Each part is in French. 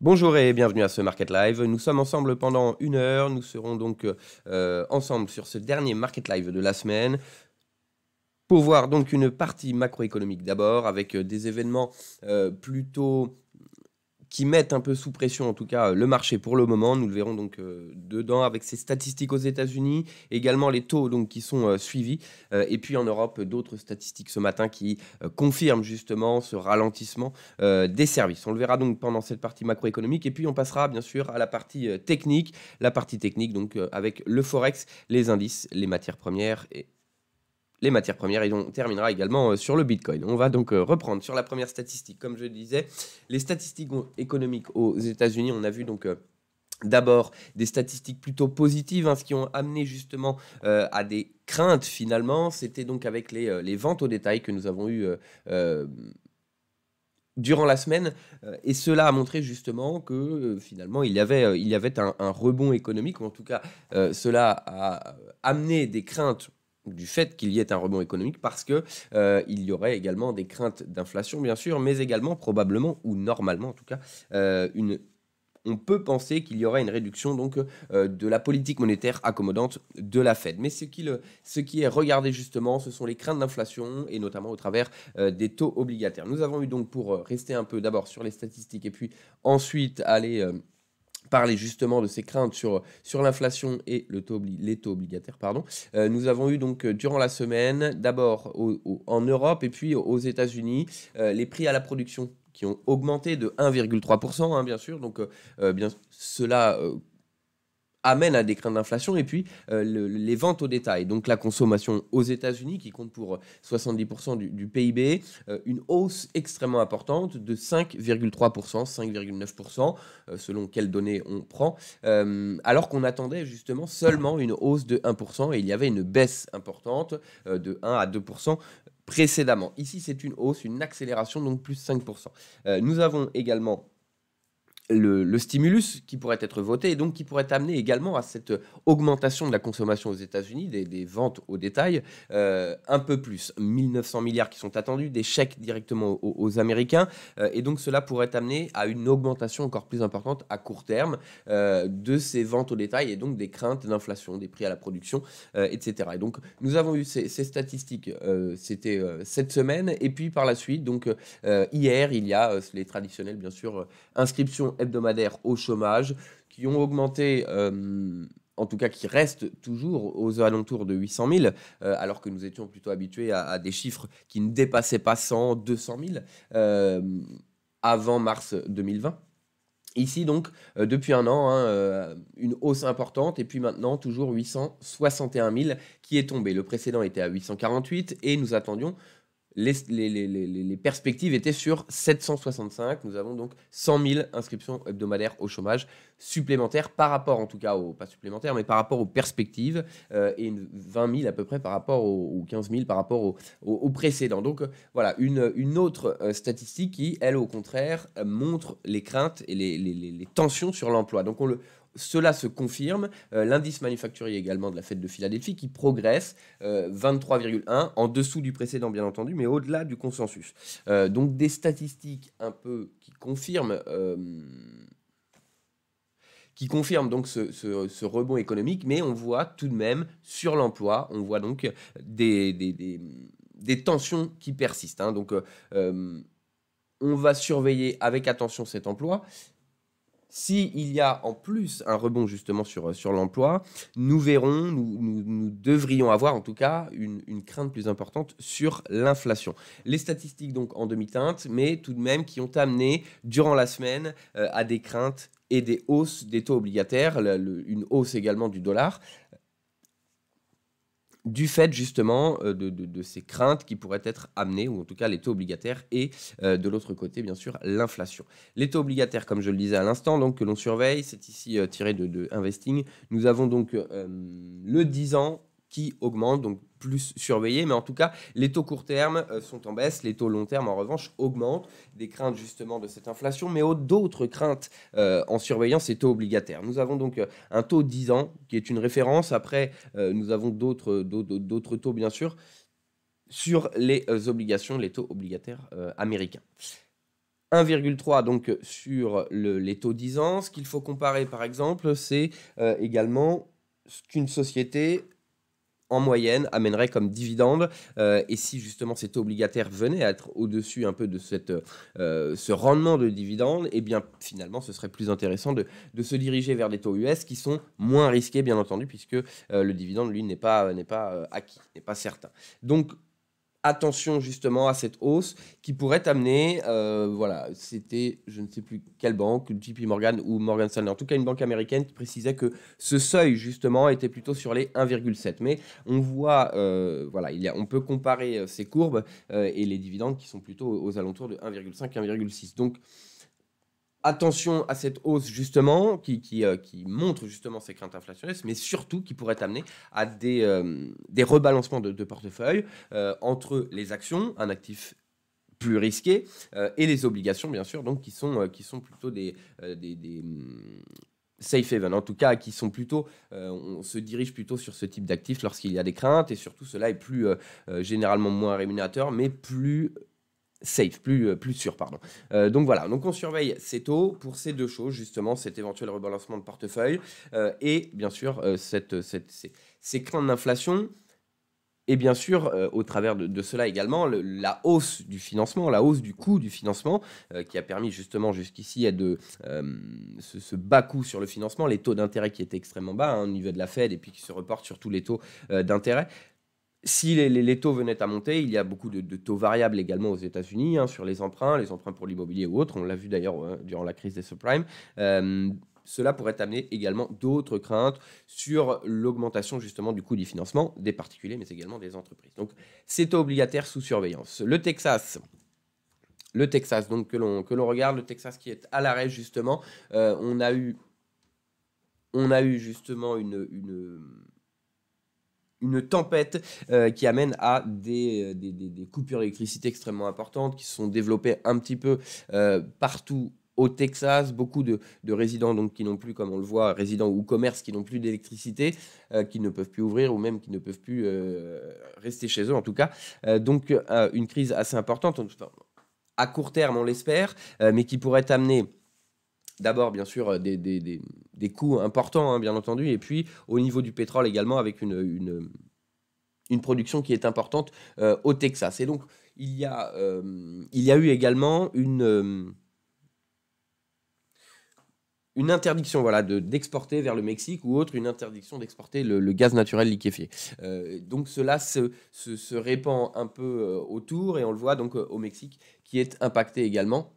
Bonjour et bienvenue à ce Market Live. Nous sommes ensemble pendant une heure. Nous serons donc euh, ensemble sur ce dernier Market Live de la semaine pour voir donc une partie macroéconomique d'abord avec euh, des événements euh, plutôt qui mettent un peu sous pression, en tout cas, euh, le marché pour le moment. Nous le verrons donc euh, dedans avec ces statistiques aux États-Unis, également les taux donc, qui sont euh, suivis. et puis en Europe, d'autres statistiques ce matin qui confirment justement ce ralentissement des services. On le verra donc pendant cette partie macroéconomique. Et puis on passera bien sûr à la partie technique, la partie technique donc avec le Forex, les indices, les matières premières et les matières premières et on terminera également euh, sur le Bitcoin. On va donc euh, reprendre sur la première statistique. Comme je le disais, les statistiques économiques aux États-Unis, on a vu donc euh, D'abord, des statistiques plutôt positives, hein, ce qui ont amené justement à des craintes finalement. C'était donc avec les, ventes au détail que nous avons eu durant la semaine. et cela a montré justement que finalement, il y avait, un, un, rebond économique, ou en tout cas, cela a amené des craintes du fait qu'il y ait un rebond économique parce que euh, il y aurait également des craintes d'inflation bien sûr mais également probablement ou normalement en tout cas euh, une on peut penser qu'il y aura une réduction donc euh, de la politique monétaire accommodante de la Fed. Mais ce qui, le, ce qui est regardé justement, ce sont les craintes d'inflation et notamment au travers des taux obligataires. Nous avons eu donc pour rester un peu d'abord sur les statistiques et puis ensuite aller parler justement de ses craintes sur, sur l'inflation et les taux obligataires. Pardon. Euh, nous avons eu donc euh, durant la semaine, d'abord en Europe et puis aux États-Unis, euh, les prix à la production qui ont augmenté de 1,3%, hein, bien sûr. Donc, bien, cela amène à des craintes d'inflation, et puis euh, les ventes au détail, donc la consommation aux États-Unis qui compte pour 70% euh, du, PIB, euh, une hausse extrêmement importante de 5,3%, 5,9% selon quelles données on prend, alors qu'on attendait justement seulement une hausse de 1%, et il y avait une baisse importante de 1 à 2% précédemment. Ici, c'est une hausse, une accélération, donc plus 5%. nous avons également le, stimulus qui pourrait être voté et donc qui pourrait amener également à cette augmentation de la consommation aux États-Unis, des, ventes au détail, euh, un peu plus, 1900 milliards qui sont attendus, des chèques directement aux, Américains, euh, et donc cela pourrait amener à une augmentation encore plus importante à court terme euh, de ces ventes au détail et donc des craintes d'inflation, des prix à la production, etc. Et donc nous avons eu ces, statistiques, c'était cette semaine, et puis par la suite, donc hier, il y a les traditionnels bien sûr, inscriptions hebdomadaires au chômage qui ont augmenté euh, en tout cas qui restent toujours aux alentours de 800 000, euh, alors que nous étions plutôt habitués à, des chiffres qui ne dépassaient pas 100, 200 000 avant mars 2020. Ici donc, euh, depuis un an, hein, une hausse importante, et puis maintenant toujours 861 000 qui est tombé. Le précédent était à 848 et nous attendions les, perspectives étaient sur 765. Nous avons donc 100 000 inscriptions hebdomadaires au chômage supplémentaires par rapport, en tout cas, au pas supplémentaires, mais par rapport aux perspectives euh, et 20 000 à peu près par rapport aux, 15 000 par rapport aux, précédents. Donc voilà, une, autre euh, statistique qui, elle, au contraire, euh, montre les craintes et les, tensions sur l'emploi. Donc on le, cela se confirme. Euh, l'indice manufacturier également de la fête de Philadelphie qui progresse 23,1 euh, en dessous du précédent bien entendu, mais au-delà du consensus. Euh, donc des statistiques un peu qui confirment qui confirme donc ce, rebond économique, mais on voit tout de même sur l'emploi, on voit donc des, des, tensions qui persistent. Hein. Donc on va surveiller avec attention cet emploi, s'il y a en plus un rebond justement sur, euh, l'emploi, nous verrons, nous, devrions avoir en tout cas une, crainte plus importante sur l'inflation. Les statistiques donc en demi-teinte, mais tout de même qui ont amené durant la semaine euh, à des craintes et des hausses des taux obligataires, une hausse également du dollar du fait justement euh, de, ces craintes qui pourraient être amenées, ou en tout cas les taux obligataires, et euh, de l'autre côté, bien sûr, l'inflation. Les taux obligataires, comme je le disais à l'instant, donc que l'on surveille, c'est ici euh, tiré de, Investing. Nous avons donc le 10 ans qui augmente, donc plus surveillé, mais en tout cas, les taux court terme euh, sont en baisse, les taux long terme, en revanche, augmentent, des craintes justement de cette inflation, mais d'autres craintes euh, en surveillant ces taux obligataires. Nous avons donc euh, un taux de 10 ans qui est une référence, après, nous avons d'autres taux, bien sûr, sur les obligations, les taux obligataires américains. 1,3 donc sur les taux 10 ans. Ce qu'il faut comparer par exemple, c'est également ce qu'une société en moyenne amènerait comme dividende. Euh, et si justement ces taux venait à être au-dessus un peu de cette, euh, ce rendement de dividende, eh bien finalement ce serait plus intéressant de, se diriger vers des taux US qui sont moins risqués bien entendu puisque euh, le dividende lui n'est pas, n'est pas acquis, n'est pas certain. Donc attention justement à cette hausse qui pourrait amener... Euh, voilà, c'était je ne sais plus quelle banque, JP Morgan ou Morgan Stanley, en tout cas une banque américaine qui précisait que ce seuil justement était plutôt sur les 1,7. Mais on voit, euh, voilà, il y a, on peut comparer euh, ces courbes et les dividendes qui sont plutôt aux alentours de 1,5, 1,6. Donc attention à cette hausse justement qui, euh, qui, montre justement ces craintes inflationnistes, mais surtout qui pourrait amener à des, euh, des rebalancements de, portefeuille euh, entre les actions, un actif plus risqué, et les obligations bien sûr, donc qui sont, qui sont plutôt des, des, hmm, safe haven, en tout cas, qui sont plutôt, on se dirige plutôt sur ce type d'actifs lorsqu'il y a des craintes, et surtout cela est plus généralement moins rémunérateur, mais plus safe, plus, euh, plus sûr, pardon. Euh, donc voilà, donc on surveille ces taux pour ces deux choses, justement, cet éventuel rebalancement de portefeuille euh, et bien sûr cette, ces, craintes d'inflation. Et bien sûr, au travers de, cela également, la hausse du financement, la hausse du coût du financement, qui a permis justement jusqu'ici de ce, bas coût sur le financement, les taux d'intérêt qui étaient extrêmement bas hein, au niveau de la Fed et puis qui se reportent sur tous les taux d'intérêt si les, taux venaient à monter, il y a beaucoup de, taux variables également aux États-Unis hein, sur les emprunts, les emprunts pour l'immobilier ou autres. On l'a vu d'ailleurs euh, durant la crise des subprimes. Euh, cela pourrait amener également d'autres craintes sur l'augmentation justement du coût du financement des particuliers, mais également des entreprises. Donc, c'est obligataire sous surveillance. Le Texas, le Texas, donc que l'on que l'on regarde, le Texas qui est à l'arrêt justement. Euh, on a eu, on a eu justement une une tempête euh, qui amène à euh, des, des, coupures d'électricité extrêmement importantes qui se sont développées un petit peu euh, partout au Texas, beaucoup de, résidents donc qui n'ont plus, comme on le voit, résidents ou commerces qui n'ont plus d'électricité, qui ne peuvent plus ouvrir ou même qui ne peuvent plus rester chez eux en tout cas. donc une crise assez importante, à court terme on l'espère, mais qui pourrait amener d'abord bien sûr des, des, des coûts importants, hein, bien entendu, et puis au niveau du pétrole également, avec une, une, production qui est importante euh, au Texas. Et donc, il y a, euh, il y a eu également une, euh, une interdiction voilà, d'exporter vers le Mexique ou autre, une interdiction d'exporter le, gaz naturel liquéfié. donc, cela se, se, répand un peu autour, et on le voit donc au Mexique, qui est impacté également.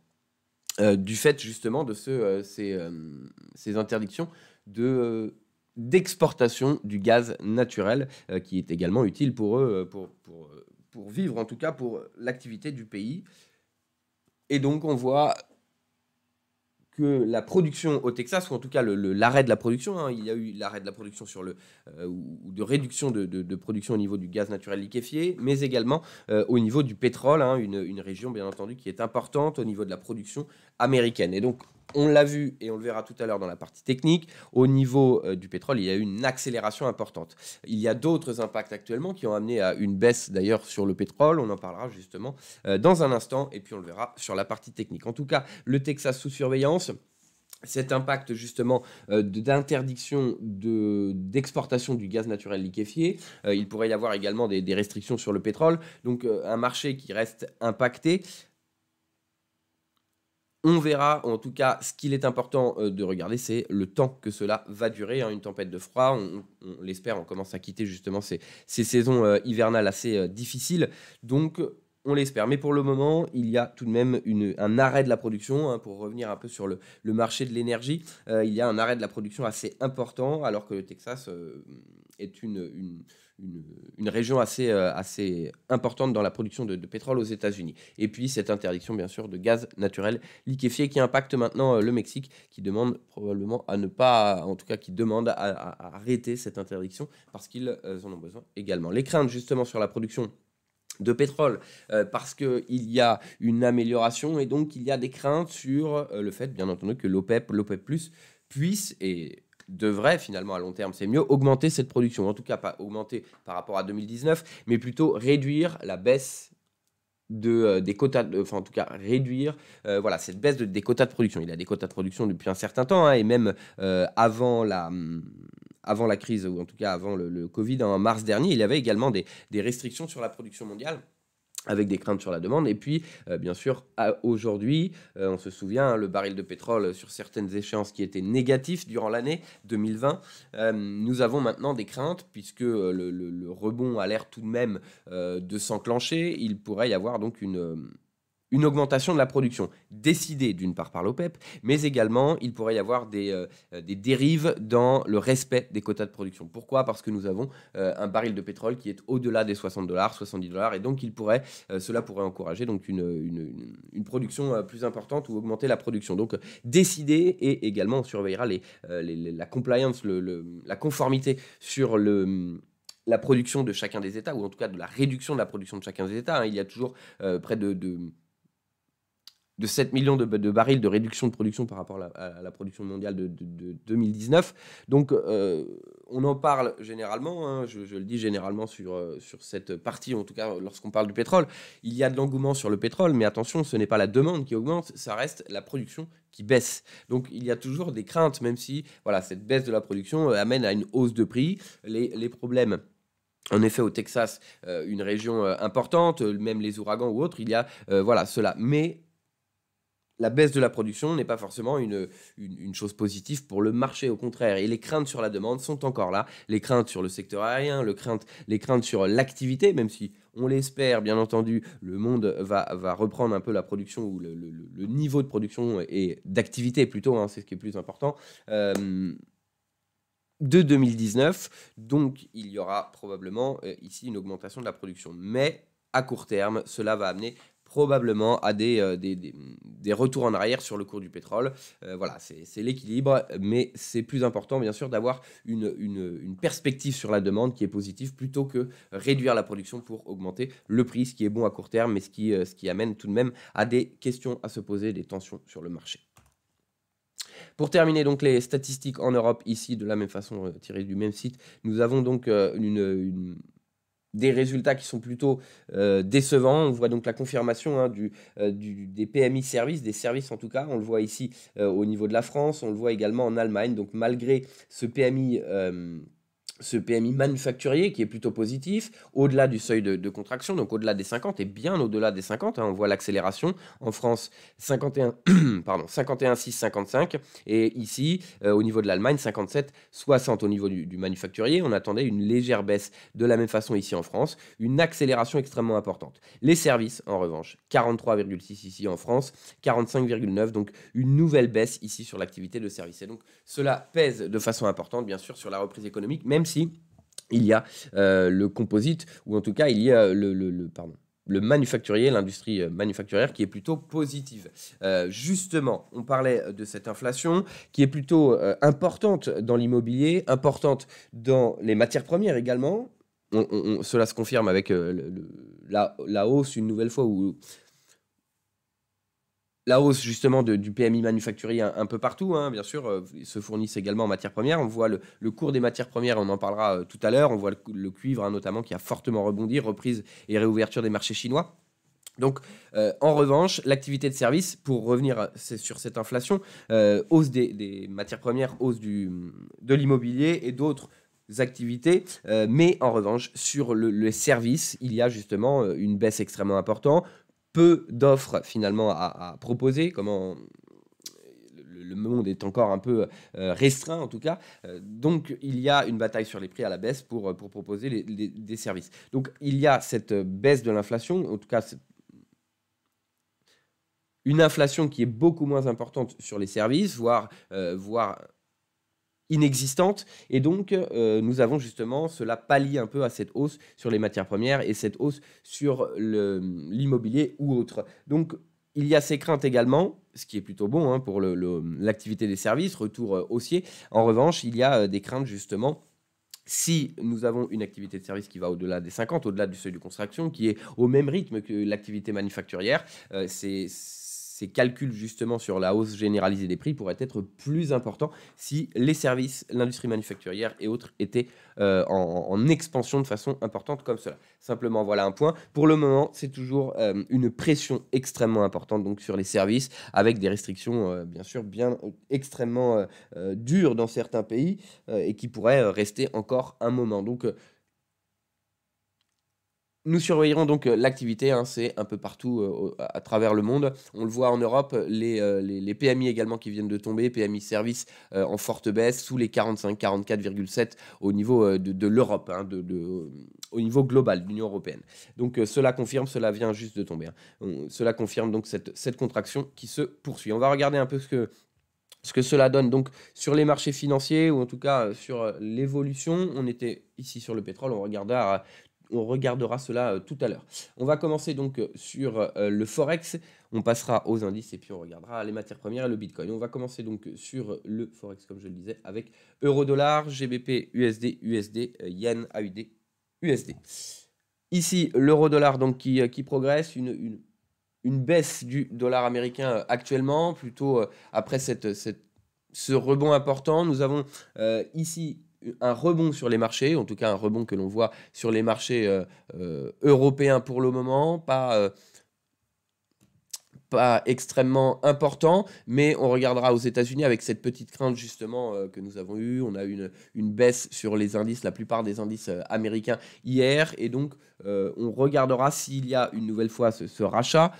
Euh, du fait justement de euh, euh, ces, interdictions d'exportation du gaz naturel qui est également utile pour eux pour vivre en tout cas pour l'activité du pays et donc on voit que la production au Texas, ou en tout cas l'arrêt de la production, hein, il y a eu l'arrêt de la production sur le, euh, ou de réduction de, production au niveau du gaz naturel liquéfié, mais également euh, au niveau du pétrole, hein, une, une région bien entendu qui est importante au niveau de la production américaine. Et donc on l'a vu et on le verra tout à l'heure dans la partie technique, au niveau euh, du pétrole, il y a eu une accélération importante. Il y a d'autres impacts actuellement qui ont amené à une baisse d'ailleurs sur le pétrole, on en parlera justement euh, dans un instant et puis on le verra sur la partie technique. En tout cas, le Texas sous surveillance, cet impact justement euh, d'interdiction d'exportation du gaz naturel liquéfié. il pourrait y avoir également des, restrictions sur le pétrole, donc un marché qui reste impacté. On verra, en tout cas, ce qu'il est important euh, de regarder, c'est le temps que cela va durer. Hein, une tempête de froid, on, l'espère, on commence à quitter justement ces, saisons euh, hivernales assez euh, difficiles. Donc, on l'espère. Mais pour le moment, il y a tout de même un arrêt de la production. Hein, pour revenir un peu sur le, marché de l'énergie, il y a un arrêt de la production assez important, alors que le Texas est une une, région assez, euh, assez importante dans la production de, pétrole aux États-Unis. Et puis cette interdiction, bien sûr, de gaz naturel liquéfié qui impacte maintenant euh, le Mexique, qui demande probablement à ne pas, en tout cas, qui demande à, arrêter cette interdiction parce qu'ils euh, en ont besoin également. Les craintes, justement, sur la production de pétrole parce qu'il y a une amélioration et donc il y a des craintes sur le fait, bien entendu, que l'OPEP, l'OPEP, e puisse et devrait finalement à long terme, c'est mieux, augmenter cette production. En tout cas, pas augmenter par rapport à 2019, mais plutôt réduire la baisse de, euh, des quotas, de, enfin en tout cas réduire euh, voilà, cette baisse de, des quotas de production. Il a des quotas de production depuis un certain temps, hein, et même euh, avant la... Mm, avant la crise, ou en tout cas avant le, Covid, en mars dernier, il y avait également des, des restrictions sur la production mondiale avec des craintes sur la demande. Et puis, euh, bien sûr, aujourd'hui, euh, on se souvient, hein, le baril de pétrole sur certaines échéances qui étaient négatifs durant l'année 2020, euh, nous avons maintenant des craintes puisque le rebond a l'air tout de même de s'enclencher. Il pourrait y avoir donc une une augmentation de la production, décidée d'une part par l'OPEP, mais également il pourrait y avoir des, euh, des, dérives dans le respect des quotas de production. Pourquoi Parce que nous avons euh, un baril de pétrole qui est au-delà des 60 dollars, 70 dollars, et donc il pourrait, euh, cela pourrait encourager donc une, production plus importante ou augmenter la production. Donc décider et également on surveillera les, la compliance, le, la conformité sur le la production de chacun des États, ou en tout cas de la réduction de la production de chacun des États. Hein. Il y a toujours près de de 7 millions de, barils de réduction de production par rapport à la, production mondiale de, 2019. Donc, euh, on en parle généralement, hein. je, le dis généralement sur, euh, sur cette partie, en tout cas lorsqu'on parle du pétrole. Il y a de l'engouement sur le pétrole, mais attention, ce n'est pas la demande qui augmente, ça reste la production qui baisse. Donc il y a toujours des craintes, même si voilà, cette baisse de la production euh, amène à une hausse de prix. les, problèmes en effet, au Texas, une région importante, même les ouragans ou autres, il y a voilà cela. Mais la baisse de la production n'est pas forcément une, chose positive pour le marché, au contraire. Et les craintes sur la demande sont encore là. Les craintes sur le secteur aérien, les craintes sur l'activité, même si on l'espère, bien entendu, le monde va, reprendre un peu la production ou le, niveau de production et d'activité plutôt, hein, c'est ce qui est plus important. Euh, de 2019, donc il y aura probablement euh, ici une augmentation de la production. Mais à court terme, cela va amener probablement à euh, des, des, retours en arrière sur le cours du pétrole. Euh, voilà, c'est l'équilibre, mais c'est plus important bien sûr d'avoir une, perspective sur la demande qui est positive plutôt que réduire la production pour augmenter le prix, ce qui est bon à court terme, mais ce qui, euh, ce qui amène tout de même à des questions à se poser, des tensions sur le marché. Pour terminer donc les statistiques en Europe, ici de la même façon tirées du même site, nous avons donc une des résultats qui sont plutôt euh, décevants. On voit donc la confirmation hein, euh, du, des PMI services, des services en tout cas. On le voit ici euh, au niveau de la France, on le voit également en Allemagne. Donc malgré ce PMI ce PMI manufacturier qui est plutôt positif, au-delà du seuil de, contraction, donc au-delà des 50 et bien au-delà des 50. Hein, on voit l'accélération. En France, 51, pardon, 51, 6, 55. Et ici, euh, au niveau de l'Allemagne, 57, 60 au niveau du, du, manufacturier. On attendait une légère baisse de la même façon ici en France, une accélération extrêmement importante. Les services, en revanche, 43,6 ici en France, 45,9, donc une nouvelle baisse ici sur l'activité de services. Et donc cela pèse de façon importante, bien sûr, sur la reprise économique, même si il y a euh, le composite, ou en tout cas, il y a le, pardon, le manufacturier, l'industrie euh, manufacturière qui est plutôt positive. Euh, justement, on parlait de cette inflation qui est plutôt importante dans l'immobilier, importante dans les matières premières également. cela se confirme avec la, hausse une nouvelle fois ou la hausse justement du PMI manufacturier un, peu partout, hein, bien sûr, euh, se fournissent également en matières premières. On voit le, cours des matières premières, on en parlera euh, tout à l'heure. On voit le, cuivre hein, notamment qui a fortement rebondi, reprise et réouverture des marchés chinois. Donc, euh, en revanche, l'activité de service, pour revenir sur cette inflation, hausse des, matières premières, hausse du, de l'immobilier et d'autres activités, mais en revanche, sur le, les services, il y a justement une baisse extrêmement importante peu d'offres finalement à, proposer, comment le monde est encore un peu euh, restreint en tout cas. Euh, donc il y a une bataille sur les prix à la baisse pour, euh, pour proposer des services. Donc il y a cette baisse de l'inflation, en tout cas une inflation qui est beaucoup moins importante sur les services, voire, voire inexistante. Et donc, euh, nous avons justement, cela pallie un peu à cette hausse sur les matières premières et cette hausse sur l'immobilier ou autre. Donc, il y a ces craintes également, ce qui est plutôt bon hein, pour l'activité des services, retour euh, haussier. En revanche, il y a euh, des craintes justement si nous avons une activité de service qui va au-delà des 50, au-delà du seuil de construction, qui est au même rythme que l'activité manufacturière, c'est ces calculs justement sur la hausse généralisée des prix pourraient être plus importants si les services, l'industrie manufacturière et autres étaient euh, en, expansion de façon importante comme cela. Simplement, voilà un point. Pour le moment, c'est toujours euh, une pression extrêmement importante donc sur les services avec des restrictions euh, bien sûr bien extrêmement dures dans certains pays et qui pourraient rester encore un moment. Donc nous surveillerons donc euh, l'activité, hein, c'est un peu partout euh, à travers le monde. On le voit en Europe, les, euh, PMI également qui viennent de tomber, PMI service en forte baisse, sous les 45, 44,7 au niveau de, l'Europe, hein, au niveau global, de l'Union européenne. Donc cela confirme, cela vient juste de tomber. Hein. cela confirme donc cette, contraction qui se poursuit. On va regarder un peu ce que, ce que cela donne donc sur les marchés financiers ou en tout cas sur l'évolution. On était ici sur le pétrole, on regarda on regardera cela euh, tout à l'heure. On va commencer donc euh, sur euh, le Forex, on passera aux indices et puis on regardera les matières premières et le Bitcoin. On va commencer donc sur le Forex, comme je le disais, avec euro-dollar, GBP, USD, USD, Yen, AUD, USD. Ici, l'euro-dollar donc qui, qui, progresse, une, une, une baisse du dollar américain actuellement, plutôt après ce rebond important. Nous avons ici un rebond sur les marchés, en tout cas un rebond que l'on voit sur les marchés euh, euh, européens pour le moment, pas, euh, pas extrêmement important, mais on regardera aux États-Unis avec cette petite crainte justement que nous avons eue. On a eu une, une, baisse sur les indices, la plupart des indices américains hier, et donc on regardera s'il y a une nouvelle fois ce, rachat,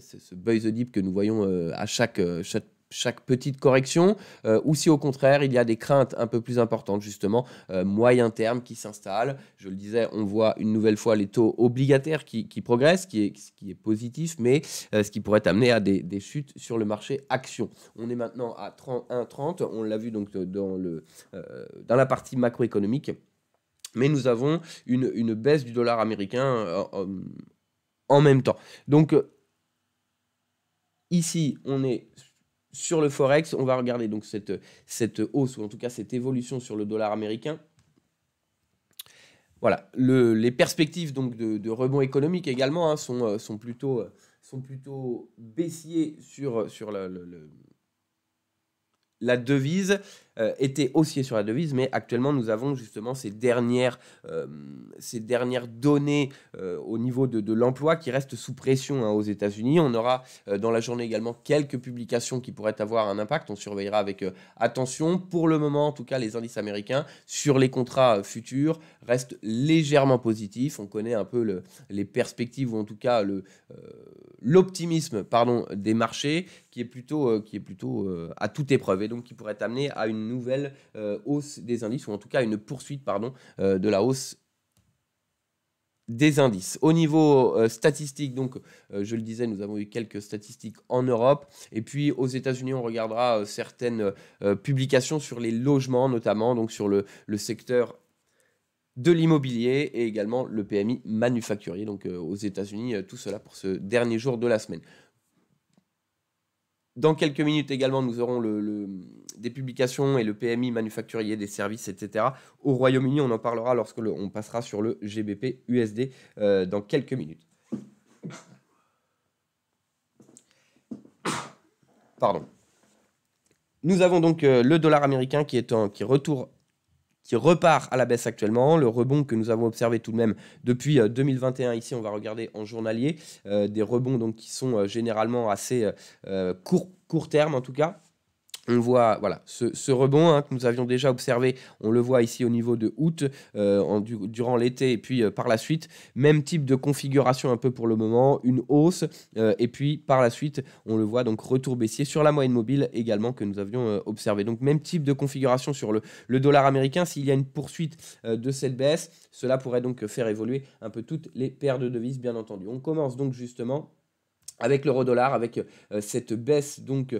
ce, ce, buy the dip que nous voyons à chaque, chaque chaque petite correction, euh, ou si au contraire il y a des craintes un peu plus importantes, justement, euh, moyen terme qui s'installent. Je le disais, on voit une nouvelle fois les taux obligataires qui, progressent, qui est, qui est positif, mais euh, ce qui pourrait amener à des, des, chutes sur le marché action. On est maintenant à 1,30, on l'a vu donc dans, le, dans la partie macroéconomique, mais nous avons une, une baisse du dollar américain en même temps. Donc ici, on est sur le Forex, on va regarder donc cette, cette hausse, ou en tout cas cette évolution sur le dollar américain. Voilà, les perspectives donc de, rebond économique également hein, sont, euh, sont, plutôt, euh, sont plutôt sur, sur la devise. Euh, était haussier sur la devise, mais actuellement nous avons justement ces dernières, euh, ces dernières données euh, au niveau de, de l'emploi qui restent sous pression hein, aux États-Unis. On aura dans la journée également quelques publications qui pourraient avoir un impact. On surveillera avec attention. Pour le moment, en tout cas, les indices américains sur les contrats futurs restent légèrement positifs. On connaît un peu les perspectives ou en tout cas le l'optimisme pardon des marchés qui est plutôt qui est plutôt à toute épreuve et donc qui pourrait amener à une nouvelle euh, hausse des indices, ou en tout cas une poursuite pardon, euh, de la hausse des indices. Au niveau euh, statistique, donc je le disais, nous avons eu quelques statistiques en Europe. Et puis aux États-Unis, on regardera certaines publications sur les logements, notamment donc sur le, le secteur de l'immobilier et également le PMI manufacturier. Donc aux États-Unis, tout cela pour ce dernier jour de la semaine. Dans quelques minutes également, nous aurons des publications et le PMI manufacturier des services, etc. Au Royaume-Uni, on en parlera lorsque on passera sur le GBP USD euh, dans quelques minutes. Pardon. Nous avons donc euh, le dollar américain qui est en qui repart à la baisse actuellement. Le rebond que nous avons observé tout de même depuis 2021, euh, ici on va regarder en journalier, euh, des rebonds donc qui sont euh, généralement assez court terme en tout cas, on voit voilà, ce, rebond hein, que nous avions déjà observé, on le voit ici au niveau de août, euh, durant l'été et puis euh, par la suite, même type de configuration un peu pour le moment, une hausse euh, et puis par la suite, on le voit donc retour baissier sur la moyenne mobile également que nous avions observé. Donc même type de configuration sur le, dollar américain, s'il y a une poursuite de cette baisse, cela pourrait donc faire évoluer un peu toutes les paires de devises bien entendu. On commence donc justement avec l'euro dollar, avec cette baisse donc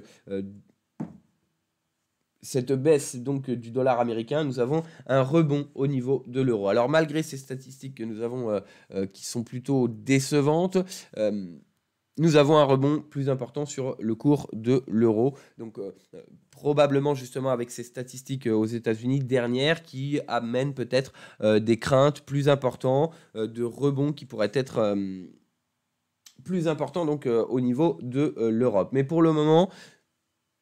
cette baisse donc du dollar américain, nous avons un rebond au niveau de l'euro. Alors malgré ces statistiques que nous avons euh, euh, qui sont plutôt décevantes, euh, nous avons un rebond plus important sur le cours de l'euro. Donc probablement justement avec ces statistiques aux États-Unis dernières qui amènent peut-être des craintes plus importantes de rebond qui pourraient être plus important donc au niveau de l'Europe. Mais pour le moment,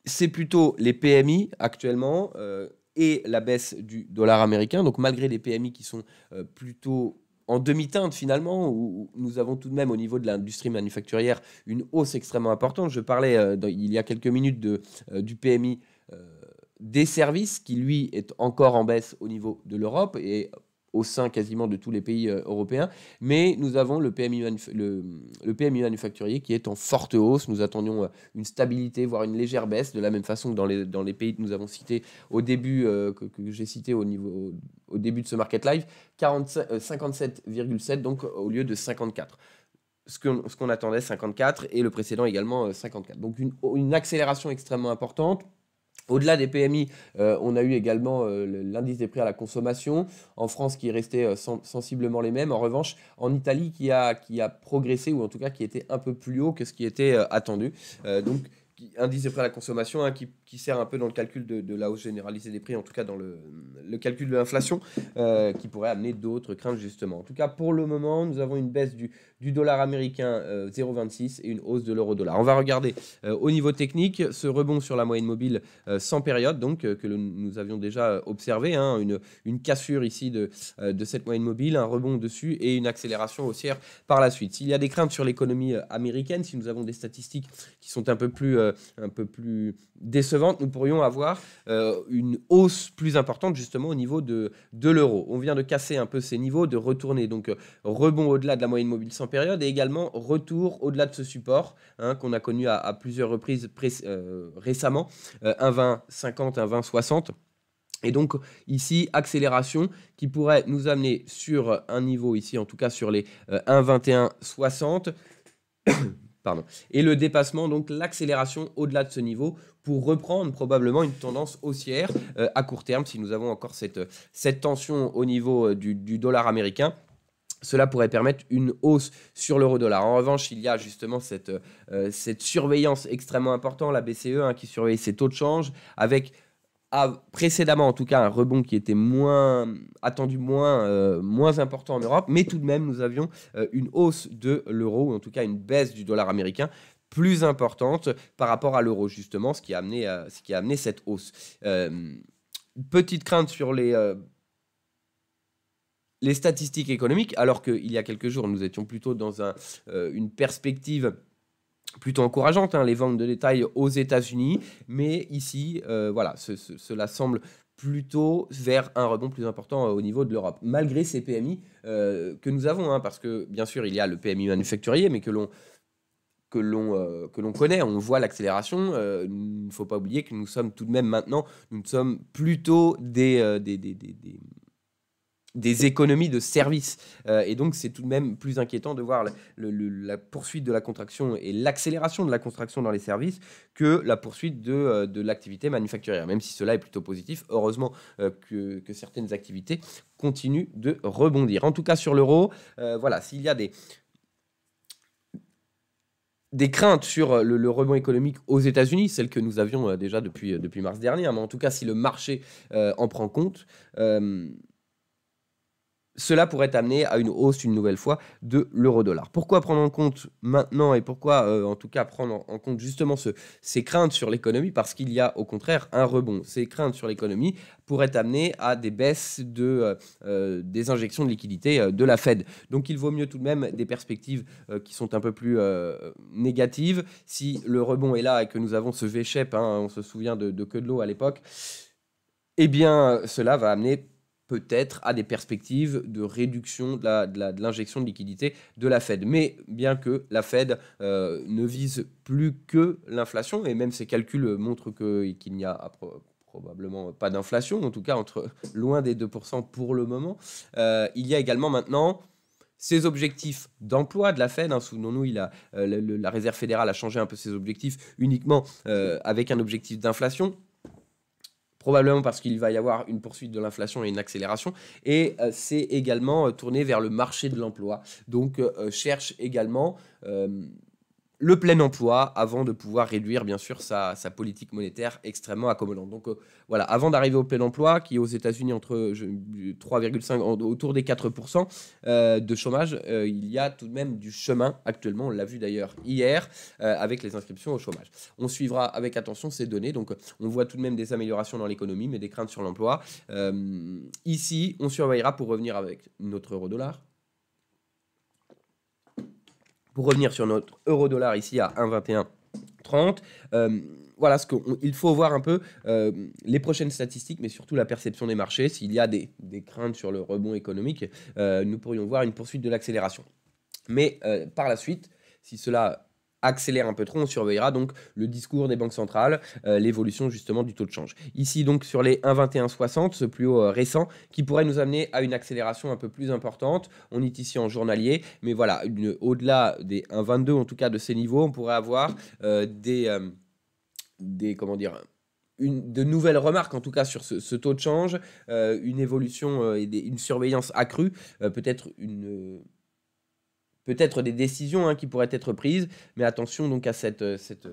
c'est plutôt les PMI actuellement euh, et la baisse du dollar américain. Donc malgré les PMI qui sont euh, plutôt en demi-teinte finalement, où, nous avons tout de même au niveau de l'industrie manufacturière une hausse extrêmement importante. Je parlais euh, il y a quelques minutes de, du PMI des services qui, lui, est encore en baisse au niveau de l'Europe et au sein quasiment de tous les pays euh, européens. Mais nous avons le PMI, manufacturier qui est en forte hausse. Nous attendions euh, une stabilité, voire une légère baisse, de la même façon que dans les, dans les pays que nous avons cités au début, euh, que, j'ai cité au, niveau, au, début de ce market live, 57,7 donc au lieu de 54 ce qu'on attendait, 54, et le précédent également 54. Donc une, une accélération extrêmement importante. Au-delà des PMI, euh, on a eu également euh, l'indice des prix à la consommation en France qui est resté euh, sensiblement les mêmes. En revanche, en Italie qui a, qui a progressé ou en tout cas qui était un peu plus haut que ce qui était attendu. donc, indice des prix à la consommation hein, qui qui sert un peu dans le calcul de, la hausse généralisée des prix, en tout cas dans le, calcul de l'inflation, euh, qui pourrait amener d'autres craintes justement. En tout cas, pour le moment, nous avons une baisse du, dollar américain 0,26 euh, et une hausse de l'euro-dollar. On va regarder euh, au niveau technique ce rebond sur la moyenne mobile sans période, donc que nous avions déjà observé, hein, une, cassure ici de, de cette moyenne mobile, un rebond dessus et une accélération haussière par la suite. S'il y a des craintes sur l'économie américaine, si nous avons des statistiques qui sont un peu plus, un peu plus décevantes, nous pourrions avoir euh, une hausse plus importante justement au niveau de, de l'euro. On vient de casser un peu ces niveaux, de retourner donc euh, rebond au-delà de la moyenne mobile sans période et également retour au-delà de ce support hein, qu'on a connu à, plusieurs reprises euh, récemment, 1,2050, 1,2060. Et donc ici, accélération qui pourrait nous amener sur un niveau ici, en tout cas sur les 1,2160. Pardon. Et le dépassement, donc l'accélération au-delà de ce niveau pour reprendre probablement une tendance haussière euh, à court terme si nous avons encore cette, cette tension au niveau euh, du, dollar américain cela pourrait permettre une hausse sur l'euro-dollar. En revanche, il y a justement cette, euh, cette surveillance extrêmement importante, la BCE, hein, qui surveille ses taux de change, avec a précédemment en tout cas un rebond qui était moins attendu, moins, euh, moins important en Europe, mais tout de même nous avions euh, une hausse de l'euro, ou en tout cas une baisse du dollar américain plus importante par rapport à l'euro justement, ce qui a amené, euh, ce qui a amené cette hausse. petite crainte sur les les statistiques économiques, alors qu'il y a quelques jours, nous étions plutôt dans un, une perspective plutôt encourageante, hein, les ventes de détail aux États-Unis, mais ici, euh, voilà, cela semble plutôt vers un rebond plus important euh, au niveau de l'Europe, malgré ces PMI euh, que nous avons, hein, parce que bien sûr, il y a le PMI manufacturier, mais que l'on que l'on connaît, on voit l'accélération. Il ne faut pas oublier que nous sommes tout de même maintenant, nous sommes plutôt des des économies de services. Euh, et donc, c'est tout de même plus inquiétant de voir la poursuite de la contraction et l'accélération de la contraction dans les services que la poursuite de, euh, de l'activité manufacturière, même si cela est plutôt positif. Heureusement euh, que, que, certaines activités continuent de rebondir. En tout cas, sur l'euro, voilà, s'il y a des, des craintes sur le, rebond économique aux États-Unis, celles que nous avions déjà depuis, depuis mars dernier, hein, mais en tout cas, si le marché en prend compte, cela pourrait amener à une hausse une nouvelle fois de l'euro-dollar. Pourquoi prendre en compte maintenant et pourquoi euh, en tout cas prendre en compte justement ces craintes sur l'économie Parce qu'il y a au contraire un rebond. Ces craintes sur l'économie pourraient amener à des baisses de, euh, euh, des injections de liquidités de la Fed. Donc il vaut mieux tout de même des perspectives qui sont un peu plus négatives. Si le rebond est là et que nous avons ce V-shape, hein, on se souvient de, de l'eau à l'époque, eh bien cela va amener peut-être à des perspectives de réduction de l'injection de, de, liquidité de la Fed. Mais bien que la Fed euh, ne vise plus que l'inflation, et même ses calculs montrent qu'il n'y a probablement pas d'inflation, en tout cas entre loin des 2% pour le moment, euh, il y a également maintenant ses objectifs d'emploi de la Fed. Hein, souvenons-nous, euh, la Réserve fédérale a changé un peu ses objectifs uniquement avec un objectif d'inflation probablement parce qu'il va y avoir une poursuite de l'inflation et une accélération. Et euh, c'est également euh, tourné vers le marché de l'emploi. Donc, euh, cherche également le plein emploi avant de pouvoir réduire bien sûr sa, politique monétaire extrêmement accommodante. Donc euh, voilà, avant d'arriver au plein emploi, qui est aux États-Unis entre 3,5 autour des 4% euh, de chômage, euh, il y a tout de même du chemin actuellement. On l'a vu d'ailleurs hier avec les inscriptions au chômage. On suivra avec attention ces données. Donc on voit tout de même des améliorations dans l'économie, mais des craintes sur l'emploi. ici, on surveillera pour revenir avec notre euro dollar pour revenir sur notre euro-dollar ici à 1,2130, il euh, voilà ce qu'il faut voir un peu euh, les prochaines statistiques, mais surtout la perception des marchés. S'il y a des, craintes sur le rebond économique, euh, nous pourrions voir une poursuite de l'accélération. Mais par la suite, si cela accélère un peu trop, on surveillera donc le discours des banques centrales, euh, l'évolution justement du taux de change. Ici donc sur les 1,2160, ce plus haut euh, récent, qui pourrait nous amener à une accélération un peu plus importante. On est ici en journalier, mais voilà, au-delà des 1,22 en tout cas de ces niveaux, on pourrait avoir euh, des, des, comment dire, une, de nouvelles remarques en tout cas sur ce, taux de change, une évolution et une surveillance accrue, peut-être une peut-être des décisions hein, qui pourraient être prises, mais attention donc à euh, euh, cette,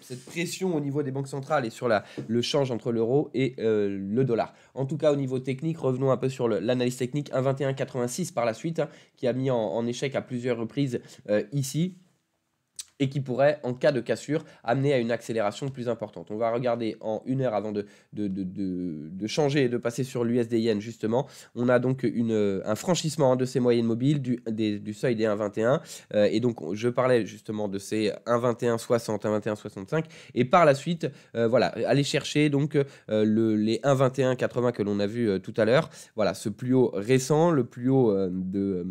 cette, pression au niveau des banques centrales et sur la, le change entre l'euro et euh, le dollar. En tout cas, au niveau technique, revenons un peu sur l'analyse technique 1,2186 par la suite, hein, qui a mis en, échec à plusieurs reprises ici et qui pourrait, en cas de cassure, amener à une accélération plus importante. On va regarder en une heure avant de, de, de, de changer et de passer sur l'USD-Yen, justement. On a donc une, un franchissement hein, de ces moyennes mobiles, du, des, du seuil des 1,21. Euh, et donc, je parlais justement de ces 1,21,60, 1,21,65. Et par la suite, euh, voilà, aller chercher donc euh, le, les 1,21,80 que l'on a vu tout à l'heure. Voilà, ce plus haut récent, le plus haut de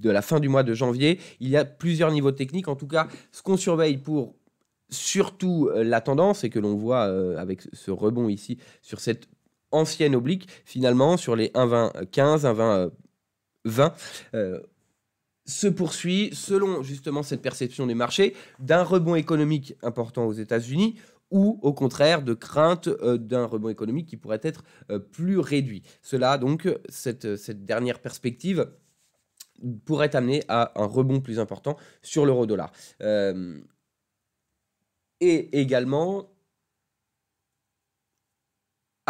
de la fin du mois de janvier. Il y a plusieurs niveaux techniques. En tout cas, ce qu'on surveille pour surtout euh, la tendance et que l'on voit euh, avec ce rebond ici sur cette ancienne oblique, finalement, sur les 1,20-15, 1,20-20, euh, se poursuit, selon justement cette perception des marchés, d'un rebond économique important aux États-Unis ou au contraire de crainte d'un rebond économique qui pourrait être plus réduit. Cela donc, cette, cette dernière perspective pourrait amener à un rebond plus important sur l'euro-dollar. Euh, et également,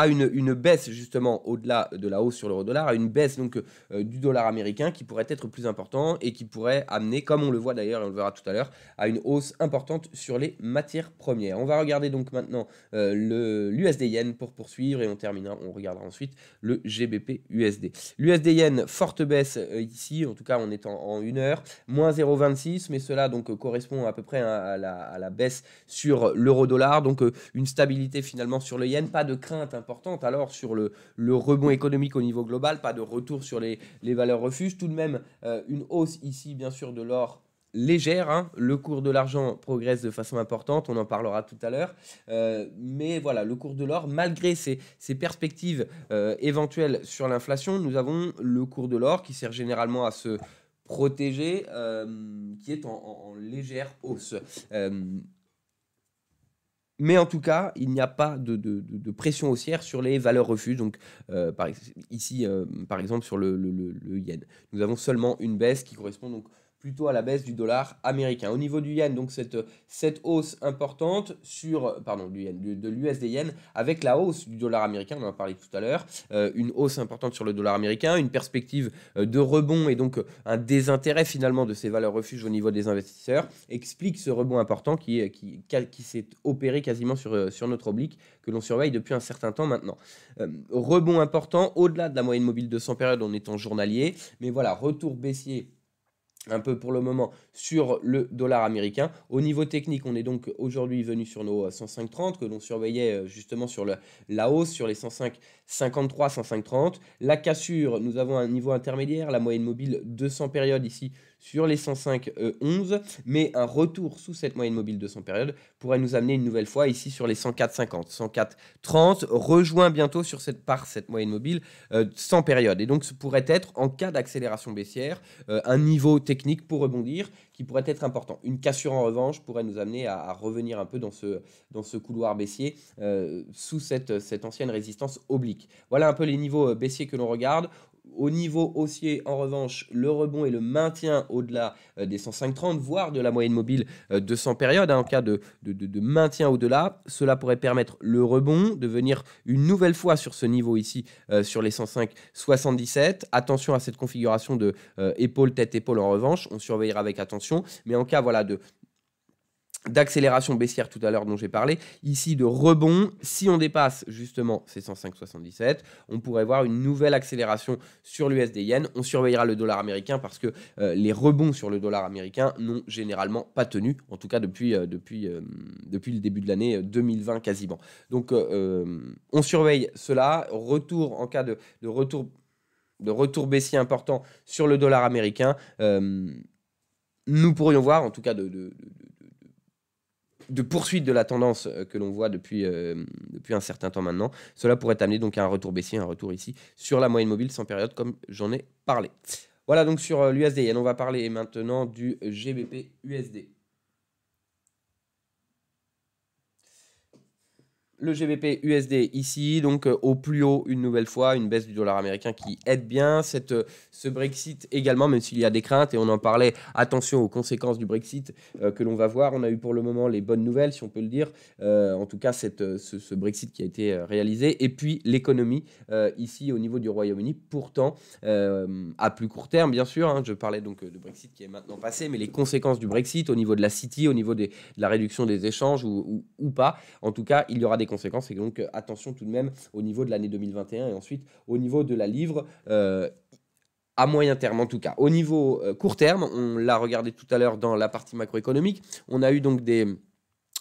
à une, une baisse justement au-delà de la hausse sur l'euro dollar, à une baisse donc euh, du dollar américain qui pourrait être plus important et qui pourrait amener, comme on le voit d'ailleurs et on le verra tout à l'heure, à une hausse importante sur les matières premières. On va regarder donc maintenant euh, le l'USD yen pour poursuivre et on terminera, hein, on regardera ensuite le GBP USD. L'USD yen, forte baisse euh, ici, en tout cas on est en, une heure, moins 0,26, mais cela donc correspond à peu près hein, à, la, à la, baisse sur l'euro dollar, donc une stabilité finalement sur le yen, pas de crainte. Hein, alors sur le, rebond économique au niveau global, pas de retour sur les, valeurs refuges, tout de même euh, une hausse ici bien sûr de l'or légère. Hein. Le cours de l'argent progresse de façon importante, on en parlera tout à l'heure. Euh, mais voilà, le cours de l'or, malgré ces, perspectives euh, éventuelles sur l'inflation, nous avons le cours de l'or qui sert généralement à se protéger, qui est en légère hausse. Mais en tout cas, il n'y a pas de, pression haussière sur les valeurs refuges. Donc, euh, ici, euh, par exemple, sur le, le, yen, nous avons seulement une baisse qui correspond donc plutôt à la baisse du dollar américain. Au niveau du yen, donc cette, cette hausse importante sur, pardon, du yen, de l'USD yen, avec la hausse du dollar américain, on en a parlé tout à l'heure, euh, une hausse importante sur le dollar américain, une perspective euh, de rebond et donc euh, un désintérêt finalement de ces valeurs refuges au niveau des investisseurs, explique ce rebond important qui, qui, qui s'est opéré quasiment sur, sur notre oblique, que l'on surveille depuis un certain temps maintenant. rebond important au-delà de la moyenne mobile de 100 périodes, on est en journalier, mais voilà, retour baissier un peu pour le moment sur le dollar américain. Au niveau technique, on est donc aujourd'hui venu sur nos 105,30 euh, que l'on surveillait euh, justement sur la hausse, sur les 105,53, 105,30. La cassure, nous avons un niveau intermédiaire, la moyenne mobile 200 périodes ici sur les 105 11, euh, mais un retour sous cette moyenne mobile de 100 périodes pourrait nous amener une nouvelle fois ici sur les 104 104,30 rejoint bientôt sur cette part cette moyenne mobile euh, sans 100 périodes. Et donc ce pourrait être en cas d'accélération baissière euh, un niveau technique pour rebondir qui pourrait être important. Une cassure en revanche pourrait nous amener à, revenir un peu dans ce, dans ce couloir baissier sous cette, cette ancienne résistance oblique. Voilà un peu les niveaux baissiers que l'on regarde. Au niveau haussier, en revanche, le rebond et le maintien au-delà euh, des 105,30, voire de la moyenne mobile euh, de 100 périodes, hein, en cas de, de, maintien au-delà, cela pourrait permettre le rebond de venir une nouvelle fois sur ce niveau ici, euh, sur les 105,77. Attention à cette configuration de épaule, tête, épaule en revanche, on surveillera avec attention, mais en cas voilà, de, d'accélération baissière tout à l'heure dont j'ai parlé, ici de rebond. Si on dépasse justement ces 105,77, on pourrait voir une nouvelle accélération sur l'USD yen. On surveillera le dollar américain parce que euh, les rebonds sur le dollar américain n'ont généralement pas tenu, en tout cas depuis, euh, depuis, euh, depuis le début de l'année 2020 quasiment. Donc on surveille cela. Retour en cas de, retour, de retour baissier important sur le dollar américain. nous pourrions voir, en tout cas de de poursuite de la tendance euh, que l'on voit depuis, euh, depuis un certain temps maintenant. Cela pourrait amener donc à un retour baissier, un retour ici sur la moyenne mobile sans période comme j'en ai parlé. Voilà donc sur euh, l'USD. Et On va parler maintenant du GBP USD. le GBP USD ici, donc euh, au plus haut une nouvelle fois, une baisse du dollar américain qui aide bien, cette, euh, ce Brexit également, même s'il y a des craintes, et on en parlait, attention aux conséquences du Brexit euh, que l'on va voir, on a eu pour le moment les bonnes nouvelles, si on peut le dire, en tout cas cette, ce, Brexit qui a été réalisé, et puis l'économie ici au niveau du Royaume-Uni, pourtant à plus court terme, bien sûr, hein. je parlais donc de Brexit qui est maintenant passé, mais les conséquences du Brexit au niveau de la City, au niveau des, de la réduction des échanges ou, ou pas, en tout cas, il y aura des conséquences. Et donc, euh, attention tout de même au niveau de l'année 2021 et ensuite au niveau de la livre. Euh, à moyen terme en tout cas. Au niveau euh, court terme, on l'a regardé tout à l'heure dans la partie macroéconomique, on a eu donc des,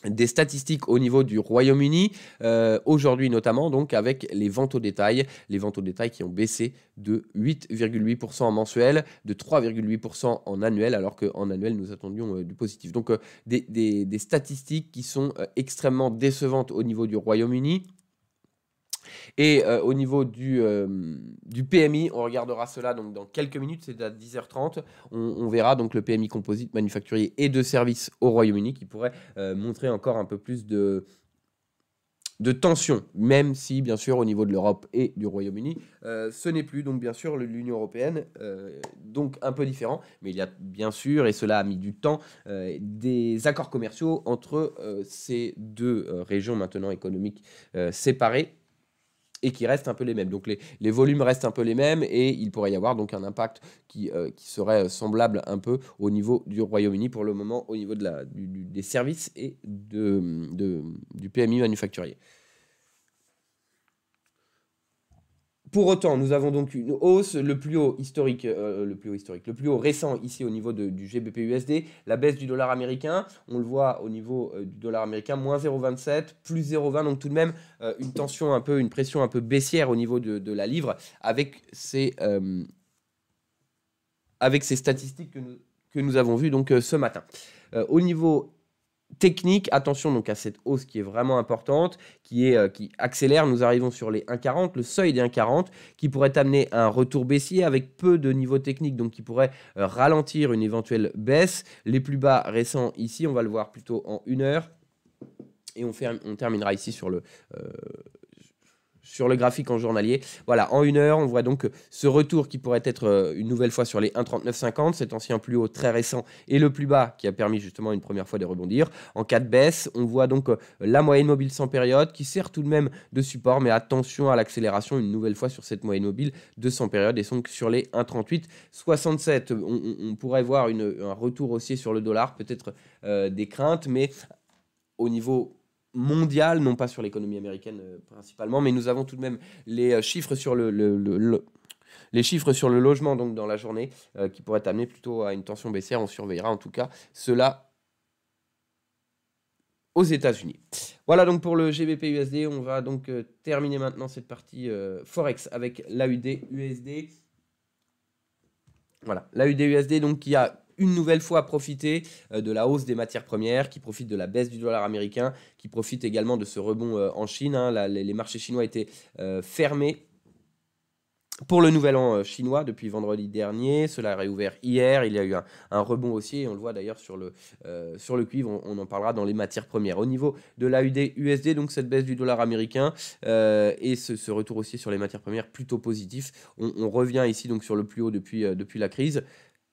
des statistiques au niveau du Royaume-Uni, euh, aujourd'hui notamment, donc avec les ventes au détail, les ventes au détail qui ont baissé de 8,8% en mensuel, de 3,8% en annuel, alors qu'en annuel nous attendions euh, du positif. Donc euh, des, statistiques qui sont extrêmement décevantes au niveau du Royaume-Uni. Et euh, au niveau du, euh, du PMI, on regardera cela donc dans quelques minutes, c'est à 10h30. On, verra donc le PMI composite manufacturier et de services au Royaume-Uni qui pourrait euh, montrer encore un peu plus de, de tension, même si bien sûr au niveau de l'Europe et du Royaume-Uni, ce n'est plus donc bien sûr l'Union européenne, donc un peu différent, mais il y a bien sûr, et cela a mis du temps, des accords commerciaux entre ces deux régions maintenant économiques séparées et qui restent un peu les mêmes. Donc les, volumes restent un peu les mêmes et il pourrait y avoir donc un impact qui, euh, serait euh, semblable un peu au niveau du Royaume-Uni pour le moment, au niveau de la, des services et du PMI manufacturier. Pour autant, nous avons donc une hausse, le plus haut historique, euh, le plus haut historique, le plus haut récent ici au niveau du GBPUSD, la baisse du dollar américain, on le voit au niveau euh, du dollar américain, moins 0,27, plus 0,20, donc tout de même euh, une tension un peu, une pression un peu baissière au niveau de, la livre, avec ces, avec ces statistiques que nous, avons vues donc ce matin. au niveau technique, attention donc à cette hausse qui est vraiment importante, qui, est, euh, qui accélère, nous arrivons sur les 1,40, le seuil des 1,40, qui pourrait amener un retour baissier avec peu de niveau technique, donc qui pourrait euh, ralentir une éventuelle baisse. Les plus bas récents ici, on va le voir plutôt en une heure, et on, ferme, on terminera ici sur le... Euh, sur le graphique en journalier. Voilà, en une heure, on voit donc ce retour qui pourrait être euh, une nouvelle fois sur les 1,3950, cet ancien plus haut très récent et le plus bas qui a permis justement une première fois de rebondir. En cas de baisse, on voit donc euh, la moyenne mobile sans période qui sert tout de même de support, mais attention à l'accélération une nouvelle fois sur cette moyenne mobile de 100 périodes et donc sur les 1,3867. On, pourrait voir un retour haussier sur le dollar, peut-être euh, des craintes, mais au niveau mondiale, non pas sur l'économie américaine euh, principalement, mais nous avons tout de même les euh, chiffres sur le, les chiffres sur le logement donc dans la journée euh, qui pourraient amener plutôt à une tension baissière. On surveillera en tout cas cela aux États-Unis. Voilà donc pour le GBP USD. On va donc terminer maintenant cette partie forex avec l'AUD USD. Voilà, l'AUD USD donc qui a une nouvelle fois profiter euh, de la hausse des matières premières, qui profite de la baisse du dollar américain, qui profite également de ce rebond euh, en Chine. Hein. les, marchés chinois étaient euh, fermés pour le nouvel an chinois depuis vendredi dernier, cela a réouvert hier, il y a eu un, rebond aussi. on le voit d'ailleurs sur, le, sur le cuivre, on, en parlera dans les matières premières. Au niveau de l'AUD USD, donc cette baisse du dollar américain et ce, retour aussi sur les matières premières plutôt positif, on, revient ici donc sur le plus haut depuis, depuis la crise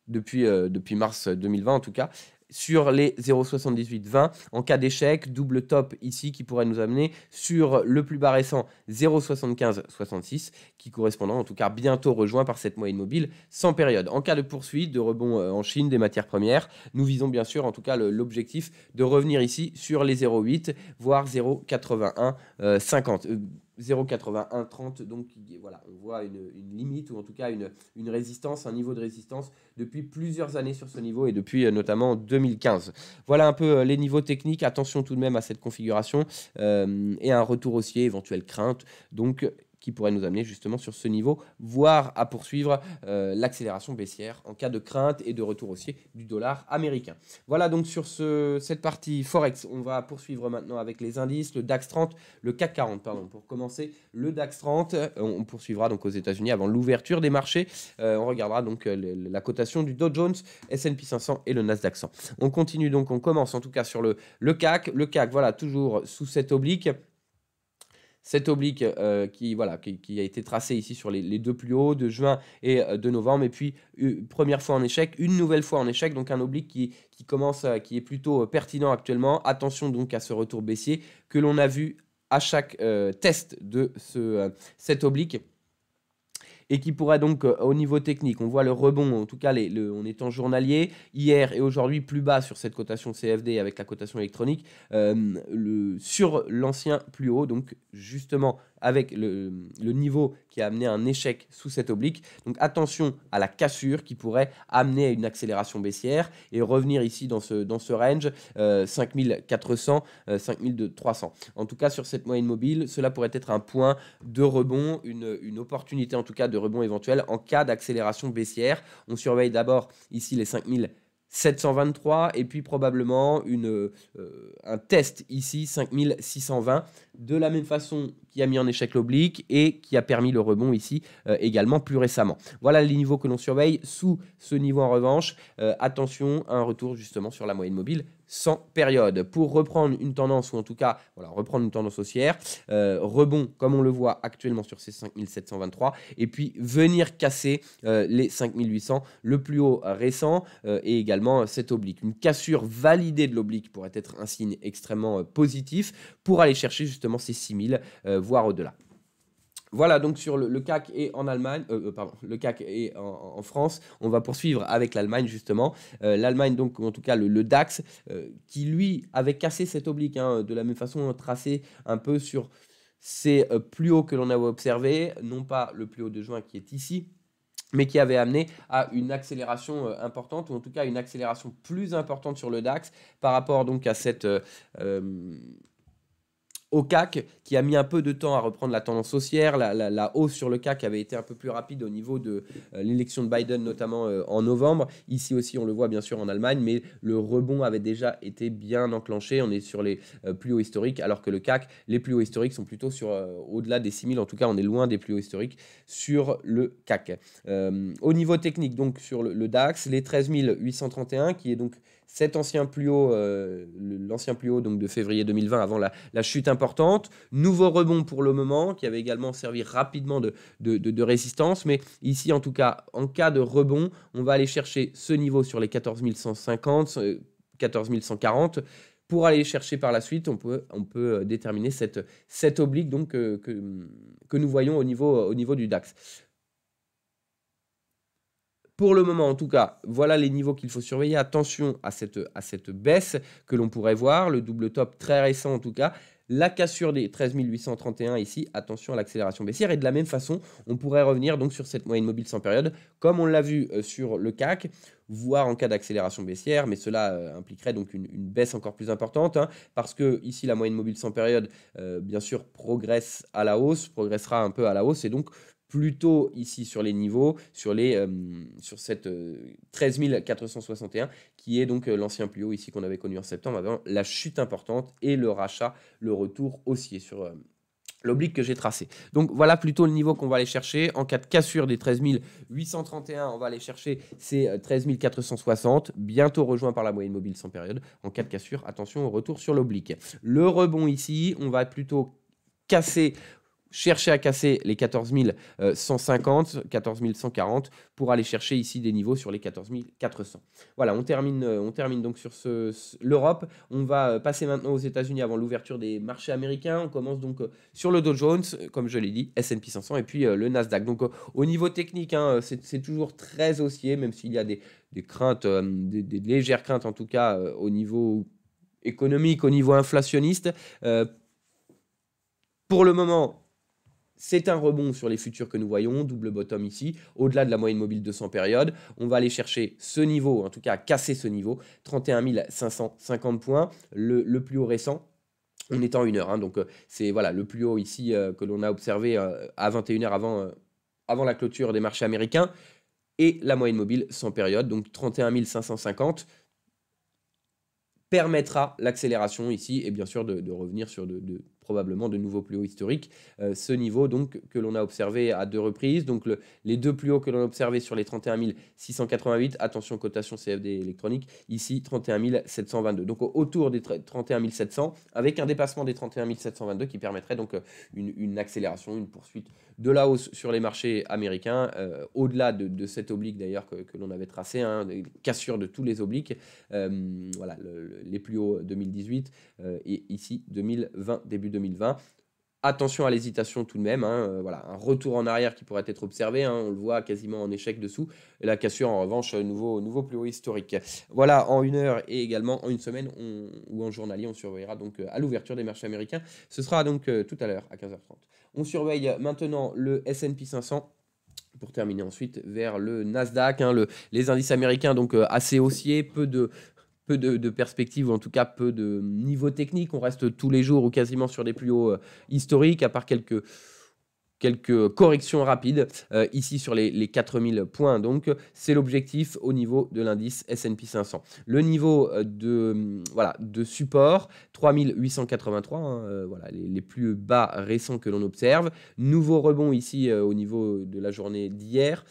depuis, euh, depuis mars 2020 en tout cas, sur les 0,7820. en cas d'échec, double top ici qui pourrait nous amener sur le plus bas récent 0,7566 qui correspondant en tout cas bientôt rejoint par cette moyenne mobile sans période. En cas de poursuite, de rebond euh, en Chine des matières premières, nous visons bien sûr en tout cas l'objectif de revenir ici sur les 0,8 voire 0,8150. 0,8130, donc voilà, on voit une, limite ou en tout cas une, une, résistance, un niveau de résistance depuis plusieurs années sur ce niveau et depuis euh, notamment 2015. Voilà un peu euh, les niveaux techniques, attention tout de même à cette configuration euh, et un retour haussier, éventuelle crainte. Donc qui pourrait nous amener justement sur ce niveau, voire à poursuivre euh, l'accélération baissière en cas de crainte et de retour haussier du dollar américain. Voilà donc sur cette partie Forex, on va poursuivre maintenant avec les indices, le DAX 30, le CAC 40, pardon, pour commencer, le DAX 30, euh, on, poursuivra donc aux États-Unis avant l'ouverture des marchés, euh, on regardera donc la cotation du Dow Jones, S&P 500 et le Nasdaq 100. On continue donc, on commence en tout cas sur le, le CAC, le CAC voilà toujours sous cette oblique. Cet oblique euh, qui, voilà, qui, a été tracé ici sur les, deux plus hauts de juin et euh, de novembre. Et puis, première fois en échec, une nouvelle fois en échec. Donc, un oblique qui, qui commence, euh, qui est plutôt pertinent actuellement. Attention donc à ce retour baissier que l'on a vu à chaque test de ce, cet oblique et qui pourrait donc euh, au niveau technique, on voit le rebond, en tout cas les, le, on est en journalier, hier et aujourd'hui plus bas sur cette cotation CFD avec la cotation électronique, euh, sur l'ancien plus haut, donc justement avec le, niveau qui a amené un échec sous cet oblique. Donc attention à la cassure qui pourrait amener à une accélération baissière et revenir ici dans ce, dans ce range 5400, euh, 5300. Euh, en tout cas, sur cette moyenne mobile, cela pourrait être un point de rebond, une, opportunité en tout cas de rebond éventuel en cas d'accélération baissière. On surveille d'abord ici les 5723 et puis probablement une, euh, un test ici 5620 de la même façon qui a mis en échec l'oblique et qui a permis le rebond ici euh, également plus récemment. Voilà les niveaux que l'on surveille. Sous ce niveau en revanche, euh, attention à un retour justement sur la moyenne mobile sans période. Pour reprendre une tendance, ou en tout cas, voilà, reprendre une tendance haussière, euh, rebond comme on le voit actuellement sur ces 5723, et puis venir casser les 5800, le plus haut récent, et également cet oblique. Une cassure validée de l'oblique pourrait être un signe extrêmement positif pour aller chercher justement justement ces 6000, euh, voire au-delà. Voilà donc sur le, CAC et en Allemagne, euh, euh, pardon, le CAC et en, France. On va poursuivre avec l'Allemagne justement. L'Allemagne donc en tout cas le, DAX qui lui avait cassé cet oblique hein, de la même façon tracé un peu sur ces plus hauts que l'on avait observé, non pas le plus haut de juin qui est ici, mais qui avait amené à une accélération importante, ou en tout cas une accélération plus importante sur le DAX par rapport donc à cette, au CAC, qui a mis un peu de temps à reprendre la tendance haussière. La, la, hausse sur le CAC avait été un peu plus rapide au niveau de euh, l'élection de Biden, notamment euh, en novembre. Ici aussi, on le voit bien sûr en Allemagne, mais le rebond avait déjà été bien enclenché. On est sur les euh, plus hauts historiques, alors que le CAC, les plus hauts historiques sont plutôt sur au-delà des 6000. En tout cas, on est loin des plus hauts historiques sur le CAC. au niveau technique, donc sur le, DAX, les 831, qui est donc cet ancien plus haut, euh, l'ancien plus haut donc de février 2020 avant la, chute importante, nouveau rebond pour le moment qui avait également servi rapidement de, résistance, mais ici en tout cas en cas de rebond, on va aller chercher ce niveau sur les 14 150, 14 140 pour aller chercher par la suite, on peut, on peut euh, déterminer cette, cette oblique donc, que, euh, que, que nous voyons au niveau, au niveau du DAX. Pour le moment, en tout cas, voilà les niveaux qu'il faut surveiller. Attention à cette, à cette baisse que l'on pourrait voir. Le double top très récent, en tout cas, la cassure des 13 831 ici, attention à l'accélération baissière. Et de la même façon, on pourrait revenir donc sur cette moyenne mobile sans période, comme on l'a vu euh, sur le CAC, voire en cas d'accélération baissière, mais cela euh, impliquerait donc une, baisse encore plus importante, hein, parce que ici, la moyenne mobile sans période, euh, bien sûr, progresse à la hausse, progressera un peu à la hausse, et donc plutôt ici sur les niveaux, sur, les, euh, sur cette 13461 euh, 461, qui est donc euh, l'ancien plus haut ici qu'on avait connu en septembre, avant la chute importante et le rachat, le retour haussier sur l'oblique que j'ai tracé. Donc voilà plutôt le niveau qu'on va aller chercher. En cas de cassure des 13 831, on va aller chercher ces 13 460, bientôt rejoint par la moyenne mobile sans période. En cas de cassure, attention au retour sur l'oblique. Le rebond ici, on va plutôt casser chercher à casser les 14 150, 14 140 pour aller chercher ici des niveaux sur les 14 400. Voilà, on termine, euh, on termine donc sur l'Europe. On va euh, passer maintenant aux États-Unis avant l'ouverture des marchés américains. On commence donc euh, sur le Dow Jones, comme je l'ai dit, S&P 500 et puis le Nasdaq. Donc au niveau technique, hein, c'est toujours très haussier, même s'il y a des, craintes, des, légères craintes en tout cas au niveau économique, au niveau inflationniste. pour le moment, c'est un rebond sur les futurs que nous voyons, double bottom ici, au-delà de la moyenne mobile de 100 périodes. On va aller chercher ce niveau, en tout cas casser ce niveau, 31 550 points, le, plus haut récent, on étant en une heure. Hein. donc euh, c'est voilà le plus haut ici euh, que l'on a observé euh, à 21h avant, avant la clôture des marchés américains. Et la moyenne mobile sans période, donc 31 550, permettra l'accélération ici et bien sûr de, revenir sur de probablement de nouveaux plus hauts historiques. Euh, ce niveau donc que l'on a observé à deux reprises, donc les deux plus hauts que l'on a observé sur les 31 688, attention cotation CFD électronique, ici 31 722. Donc autour des 31 700, avec un dépassement des 31 722 qui permettrait donc euh, une, accélération, une poursuite de la hausse sur les marchés américains, euh, au-delà de, cet cette oblique d'ailleurs que, l'on avait tracée, hein, cassure de tous les obliques, voilà, les plus hauts 2018, euh, et ici 2020, début 2020. Attention à l'hésitation tout de même, hein, euh, voilà, un retour en arrière qui pourrait être observé, hein, on le voit quasiment en échec dessous. la cassure en revanche, euh, nouveau, nouveau plus haut historique. Voilà, en une heure et également en une semaine ou en journalier, on surveillera donc à l'ouverture des marchés américains. Ce sera donc tout à l'heure à 15h30. On surveille maintenant le SP 500 pour terminer ensuite vers le Nasdaq, hein, le, les indices américains donc assez haussiers, peu de, peu de, perspectives, ou en tout cas peu de niveau technique. On reste tous les jours ou quasiment sur des plus hauts euh, historiques, à part quelques quelques corrections rapides euh, ici sur les, 4000 points. Donc, c'est l'objectif au niveau de l'indice S&P 500. Le niveau euh, de, voilà, de support, 3883, hein, voilà, les, plus bas récents que l'on observe. Nouveau rebond ici au niveau de la journée d'hier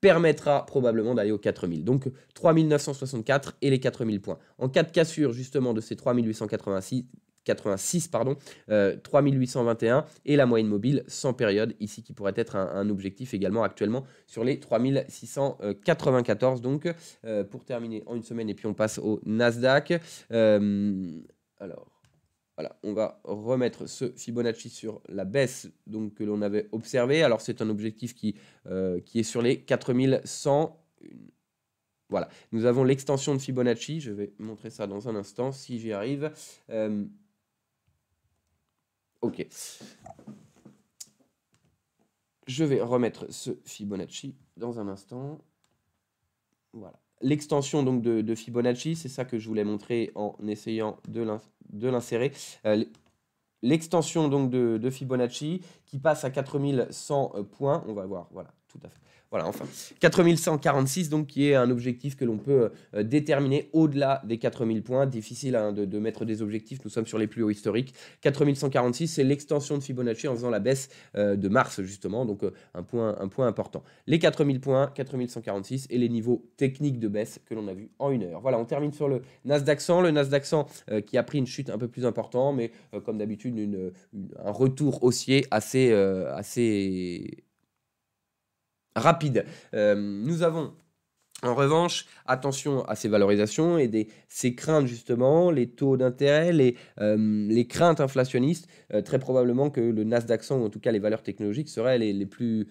permettra probablement d'aller aux 4000. Donc 3964 et les 4000 points. En cas de cassure justement de ces 3886, 86, pardon, 3821 euh, et la moyenne mobile sans période, ici qui pourrait être un, objectif également actuellement sur les 3694. Donc euh, pour terminer en une semaine et puis on passe au Nasdaq. Euh, alors on va remettre ce Fibonacci sur la baisse donc, que l'on avait observé. Alors c'est un objectif qui, euh, qui est sur les 4100. Voilà, nous avons l'extension de Fibonacci. Je vais montrer ça dans un instant si j'y arrive. Euh, ok. Je vais remettre ce Fibonacci dans un instant. Voilà l'extension donc de, Fibonacci, c'est ça que je voulais montrer en essayant de l'insérer. Euh, l'extension donc de, de Fibonacci qui passe à 4100 points, on va voir, voilà, tout à fait. Voilà, enfin. 4146, donc, qui est un objectif que l'on peut euh, déterminer au-delà des 4000 points. Difficile hein, de, mettre des objectifs, nous sommes sur les plus hauts historiques. 4146, c'est l'extension de Fibonacci en faisant la baisse euh, de mars, justement, donc euh, un, point, un point important. Les 4000 points, 4146, et les niveaux techniques de baisse que l'on a vu en une heure. Voilà, on termine sur le Nasdaq 100. Le Nasdaq 100 qui a pris une chute un peu plus importante, mais comme d'habitude, un retour haussier assez, assez rapide. Euh, nous avons en revanche, attention à ces valorisations et des, ces craintes justement, les taux d'intérêt, les, euh, les, craintes inflationnistes, euh, très probablement que le Nasdaq 100 ou en tout cas les valeurs technologiques seraient les, plus,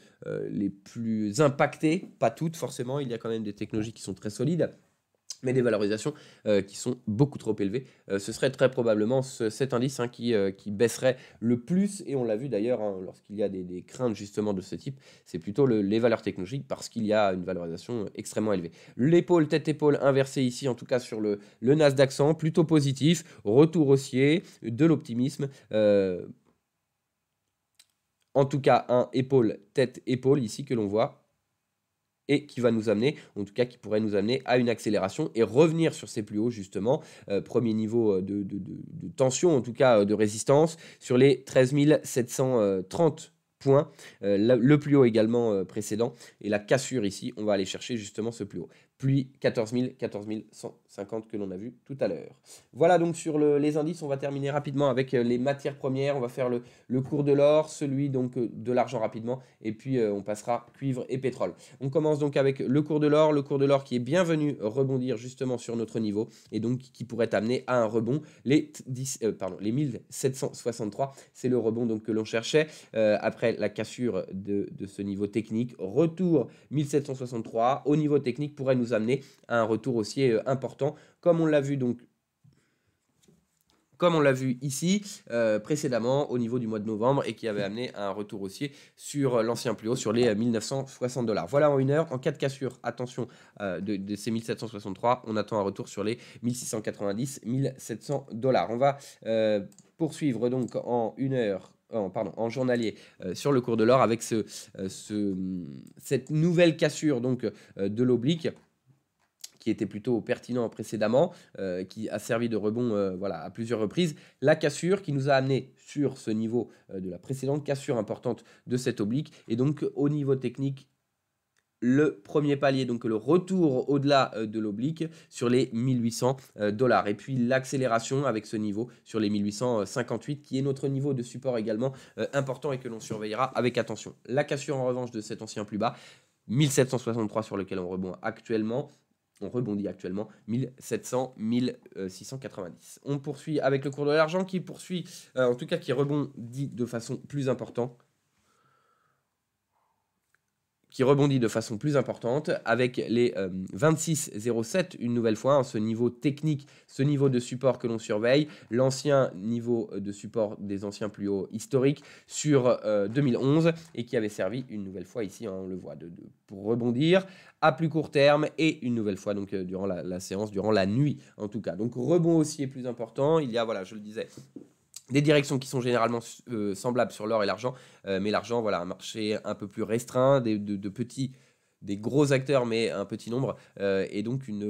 les plus impactées, pas toutes forcément, il y a quand même des technologies qui sont très solides, mais des valorisations euh, qui sont beaucoup trop élevées. Euh, ce serait très probablement cet indice hein, euh, qui, baisserait le plus, et on l'a vu d'ailleurs hein, lorsqu'il y a des, craintes justement de ce type, c'est plutôt les valeurs technologiques parce qu'il y a une valorisation extrêmement élevée. L'épaule, tête-épaule inversée ici, en tout cas sur le, le Nasdaq plutôt positif, retour haussier, de l'optimisme en tout cas un épaule, tête, épaule ici que l'on voit et qui va nous amener, en tout cas qui pourrait nous amener à une accélération et revenir sur ces plus hauts justement. Euh, premier niveau euh, de, tension, en tout cas euh, de résistance, sur les 13 730 points, le plus haut également précédent, et la cassure ici, on va aller chercher justement ce plus haut puis 14 000, 14 150 que l'on a vu tout à l'heure. Voilà donc sur les indices, on va terminer rapidement avec euh, les matières premières, on va faire le, cours de l'or, celui donc euh, de l'argent rapidement, et puis euh, on passera cuivre et pétrole. On commence donc avec le cours de l'or, le cours de l'or qui est bienvenu rebondir justement sur notre niveau, et donc qui pourrait amener à un rebond. Les, pardon, les 1763, c'est le rebond donc que l'on cherchait, après la cassure de ce niveau technique. Retour 1763 au niveau technique pourrait nous amener à un retour haussier euh, important, comme on l'a vu donc comme on l'a vu ici euh, précédemment au niveau du mois de novembre et qui avait amené un retour haussier sur euh, l'ancien plus haut sur les 1960 dollars. Voilà en une heure. En cas de cassure, attention de, ces 1763, on attend un retour sur les 1690, 1700 dollars. On va poursuivre donc en une heure en, pardon, en journalier sur le cours de l'or avec ce, ce, cette nouvelle cassure donc de l'oblique était plutôt pertinent précédemment, euh, qui a servi de rebond euh, voilà, à plusieurs reprises. La cassure qui nous a amené sur ce niveau euh, de la précédente cassure importante de cette oblique. Et donc au niveau technique, le premier palier, donc le retour au-delà de l'oblique sur les 1800 dollars. Et puis l'accélération avec ce niveau sur les 1858 qui est notre niveau de support également important et que l'on surveillera avec attention. La cassure en revanche de cet ancien plus bas, 1763 sur lequel on rebond actuellement, on rebondit actuellement 1700 1690. On poursuit avec le cours de l'argent qui poursuit euh, en tout cas qui rebondit de façon plus importante qui rebondit de façon plus importante avec les 26,07 euh, une nouvelle fois, hein, ce niveau technique, ce niveau de support que l'on surveille, l'ancien niveau de support des anciens plus hauts historiques sur 2011 euh, et qui avait servi une nouvelle fois ici, hein, on le voit, pour rebondir à plus court terme et une nouvelle fois donc euh, durant la, séance, durant la nuit en tout cas. Donc rebond aussi est plus important, il y a, voilà, je le disais, des directions qui sont généralement euh, semblables sur l'or et l'argent, euh, mais l'argent, voilà, un marché un peu plus restreint, des, de, petits, des gros acteurs, mais un petit nombre, euh, et donc une,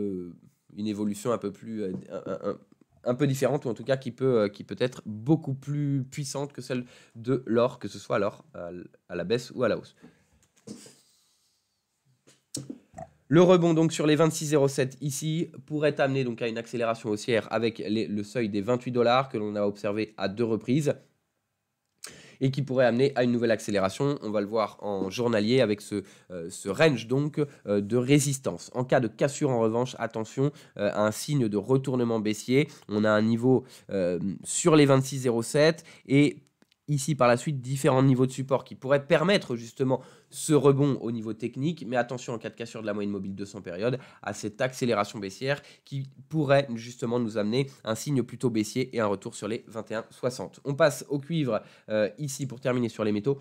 évolution un peu plus, un, peu différente, ou en tout cas qui peut, qui peut être beaucoup plus puissante que celle de l'or, que ce soit l'or à la baisse ou à la hausse. Le rebond donc sur les 26,07 ici pourrait amener donc à une accélération haussière avec le seuil des 28 dollars que l'on a observé à deux reprises et qui pourrait amener à une nouvelle accélération. On va le voir en journalier avec ce, euh, range donc euh, de résistance. En cas de cassure en revanche, attention euh, à un signe de retournement baissier. On a un niveau sur les 26,07 et ici par la suite différents niveaux de support qui pourraient permettre justement ce rebond au niveau technique, mais attention en cas de cassure de la moyenne mobile 200 période à cette accélération baissière qui pourrait justement nous amener un signe plutôt baissier et un retour sur les 21,60. On passe au cuivre euh, ici pour terminer sur les métaux.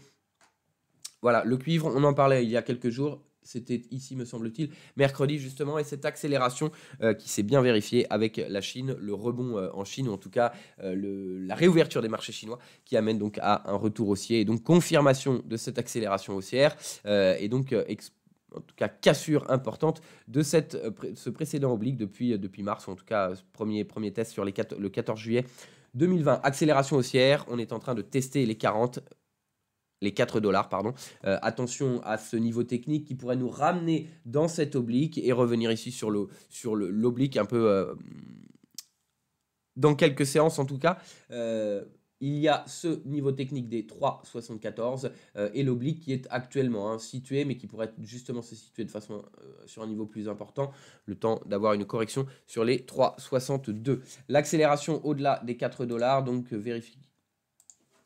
Voilà, le cuivre, on en parlait il y a quelques jours, c'était ici, me semble-t-il, mercredi justement, et cette accélération euh, qui s'est bien vérifiée avec la Chine, le rebond euh, en Chine, ou en tout cas euh, la réouverture des marchés chinois, qui amène donc à un retour haussier, et donc confirmation de cette accélération haussière, et donc en tout cas cassure importante de cette, ce précédent oblique depuis, depuis mars, ou en tout cas premier, premier test sur le 14 juillet 2020. Accélération haussière, on est en train de tester les 40, les 4 dollars, pardon. Euh, attention à ce niveau technique qui pourrait nous ramener dans cet oblique et revenir ici sur l'oblique le, sur un peu... Euh, dans quelques séances en tout cas. Euh, il y a ce niveau technique des 3,74 et l'oblique qui est actuellement hein, situé, mais qui pourrait justement se situer de façon sur un niveau plus important, le temps d'avoir une correction sur les 3,62. L'accélération au-delà des 4 dollars, donc vérifiez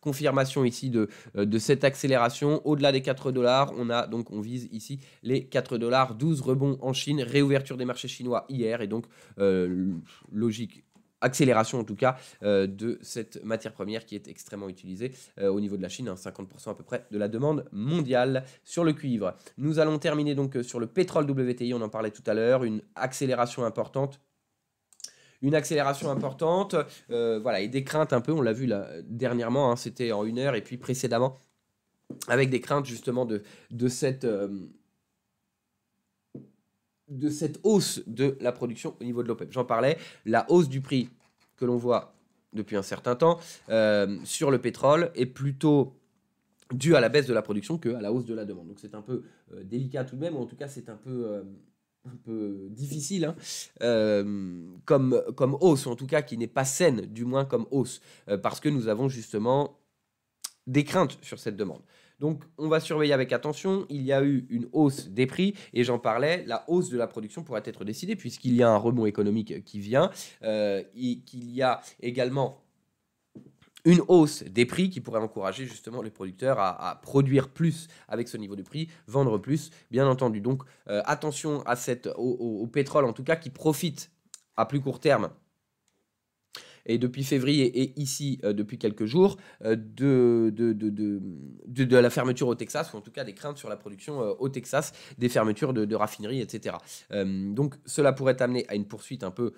confirmation ici euh, de, cette accélération. Au-delà des 4 dollars, on a donc on vise ici les 4 dollars, 12 rebonds en Chine, réouverture des marchés chinois hier et donc euh, logique accélération en tout cas euh, de cette matière première qui est extrêmement utilisée au niveau de la Chine, à hein, 50% à peu près de la demande mondiale sur le cuivre. Nous allons terminer donc sur le pétrole WTI, on en parlait tout à l'heure, une accélération importante une accélération importante, euh, voilà, et des craintes un peu, on l'a vu là, dernièrement, hein, c'était en une heure, et puis précédemment, avec des craintes justement de, de cette... Euh, de cette hausse de la production au niveau de l'OPEP. E J'en parlais, la hausse du prix que l'on voit depuis un certain temps euh, sur le pétrole est plutôt due à la baisse de la production que à la hausse de la demande. Donc c'est un peu délicat tout de même, ou en tout cas c'est un peu un peu difficile hein, euh, comme, comme hausse, en tout cas qui n'est pas saine, du moins comme hausse, euh, parce que nous avons justement des craintes sur cette demande. Donc on va surveiller avec attention, il y a eu une hausse des prix, et j'en parlais, la hausse de la production pourrait être décidée, puisqu'il y a un rebond économique qui vient, euh, et qu'il y a également une hausse des prix qui pourrait encourager justement les producteurs à, produire plus avec ce niveau de prix, vendre plus, bien entendu. Donc euh, attention à cette, au pétrole en tout cas qui profite à plus court terme et depuis février et ici euh, depuis quelques jours euh, de, de, de, de, la fermeture au Texas, ou en tout cas des craintes sur la production euh, au Texas, des fermetures de, raffineries, etc. donc cela pourrait amener à une poursuite un peu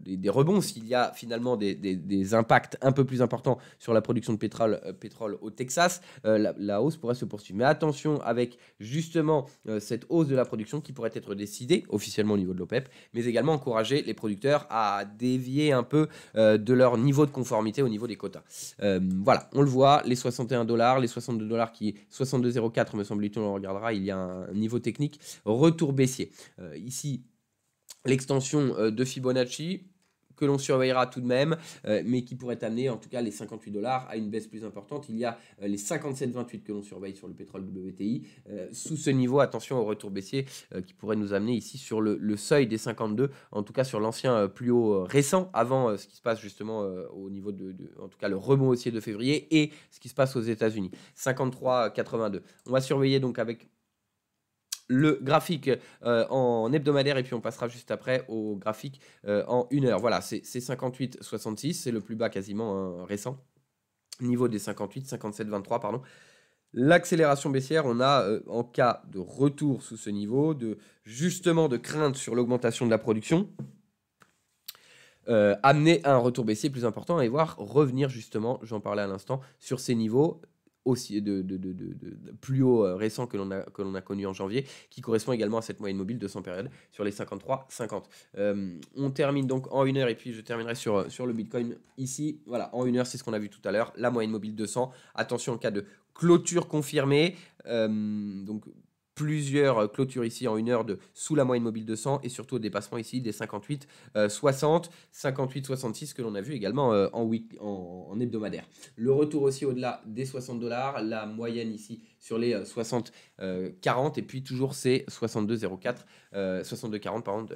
des, rebonds s'il y a finalement des, des, impacts un peu plus importants sur la production de pétrole, pétrole au Texas, la, hausse pourrait se poursuivre. Mais attention avec justement cette hausse de la production qui pourrait être décidée officiellement au niveau de l'OPEP, e mais également encourager les producteurs à dévier un peu de, de leur niveau de conformité au niveau des quotas. Euh, voilà, on le voit, les 61 dollars, les 62 dollars qui 62,04 me semble-t-il, on le regardera, il y a un niveau technique retour baissier. Euh, ici, l'extension euh, de Fibonacci, que l'on surveillera tout de même, euh, mais qui pourrait amener en tout cas les 58 dollars à une baisse plus importante. Il y a euh, les 57,28 que l'on surveille sur le pétrole WTI. Euh, sous ce niveau, attention au retour baissier qui pourrait nous amener ici sur le, seuil des 52, en tout cas sur l'ancien plus haut récent, avant ce qui se passe justement au niveau de, en tout cas le rebond haussier de février et ce qui se passe aux États-Unis. 53,82. On va surveiller donc avec le graphique euh, en hebdomadaire et puis on passera juste après au graphique euh, en une heure. Voilà, c'est 58,66, c'est le plus bas quasiment hein, récent, niveau des 58, 57,23 pardon. L'accélération baissière, on a euh, en cas de retour sous ce niveau, de justement de crainte sur l'augmentation de la production, amener à un retour baissier plus important et voir revenir justement, j'en parlais à l'instant, sur ces niveaux aussi de, de, de, plus haut euh, récent que l'on a, que l'on a connu en janvier, qui correspond également à cette moyenne mobile de 100 périodes sur les 53,50. Euh, on termine donc en une heure et puis je terminerai sur, euh, sur le Bitcoin ici. Voilà, en une heure, c'est ce qu'on a vu tout à l'heure, la moyenne mobile 200. Attention au cas de clôture confirmée. Euh, donc plusieurs euh, clôtures ici en une heure de sous la moyenne mobile de 100 et surtout au dépassement ici des 58 60 58 66 que l'on a vu également euh, en, week, en, hebdomadaire le retour aussi au-delà des 60 dollars la moyenne ici sur les 60 euh, 40 et puis toujours ces 62 04 62 40 par contre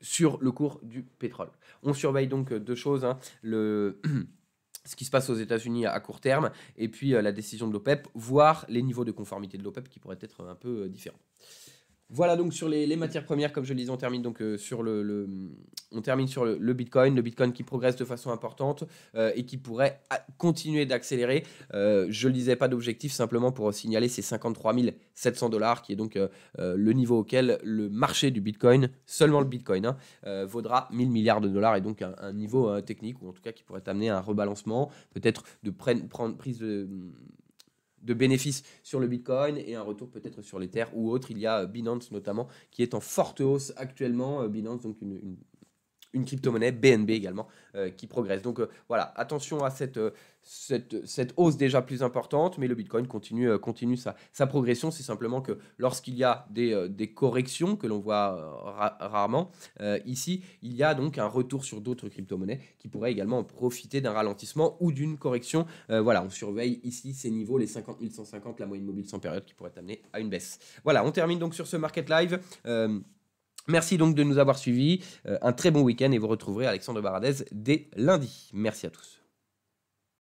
sur le cours du pétrole on surveille donc deux choses hein. le ce qui se passe aux États-Unis à court terme, et puis euh, la décision de l'OPEP, voire les niveaux de conformité de l'OPEP e qui pourraient être un peu euh, différents. Voilà donc sur les, matières premières, comme je le disais, on termine donc euh, sur le, on termine sur le, Bitcoin, le Bitcoin qui progresse de façon importante euh, et qui pourrait continuer d'accélérer. Euh, je le disais, pas d'objectif, simplement pour signaler ces 53 700 dollars, qui est donc le niveau auquel le marché du Bitcoin, seulement le Bitcoin, hein, vaudra 1000 milliards de dollars et donc un, niveau hein, technique ou en tout cas qui pourrait amener à un rebalancement, peut-être de prendre prise de de bénéfices sur le Bitcoin et un retour peut-être sur les terres ou autre. Il y a euh, Binance notamment qui est en forte hausse actuellement. Euh, Binance, donc une, une une crypto-monnaie, BNB également, euh, qui progresse. Donc euh, voilà, attention à cette, euh, cette, cette, hausse déjà plus importante, mais le Bitcoin continue, continue sa, sa progression. C'est simplement que lorsqu'il y a des, des corrections que l'on voit rarement, ici, il y a donc un retour sur d'autres crypto-monnaies qui pourraient également profiter d'un ralentissement ou d'une correction. voilà, on surveille ici ces niveaux, les 50 150, la moyenne mobile sans période qui pourrait amener à une baisse. Voilà, on termine donc sur ce market live. Merci donc de nous avoir suivis. Euh, un très bon week-end et vous retrouverez Alexandre Baradez dès lundi. Merci à tous.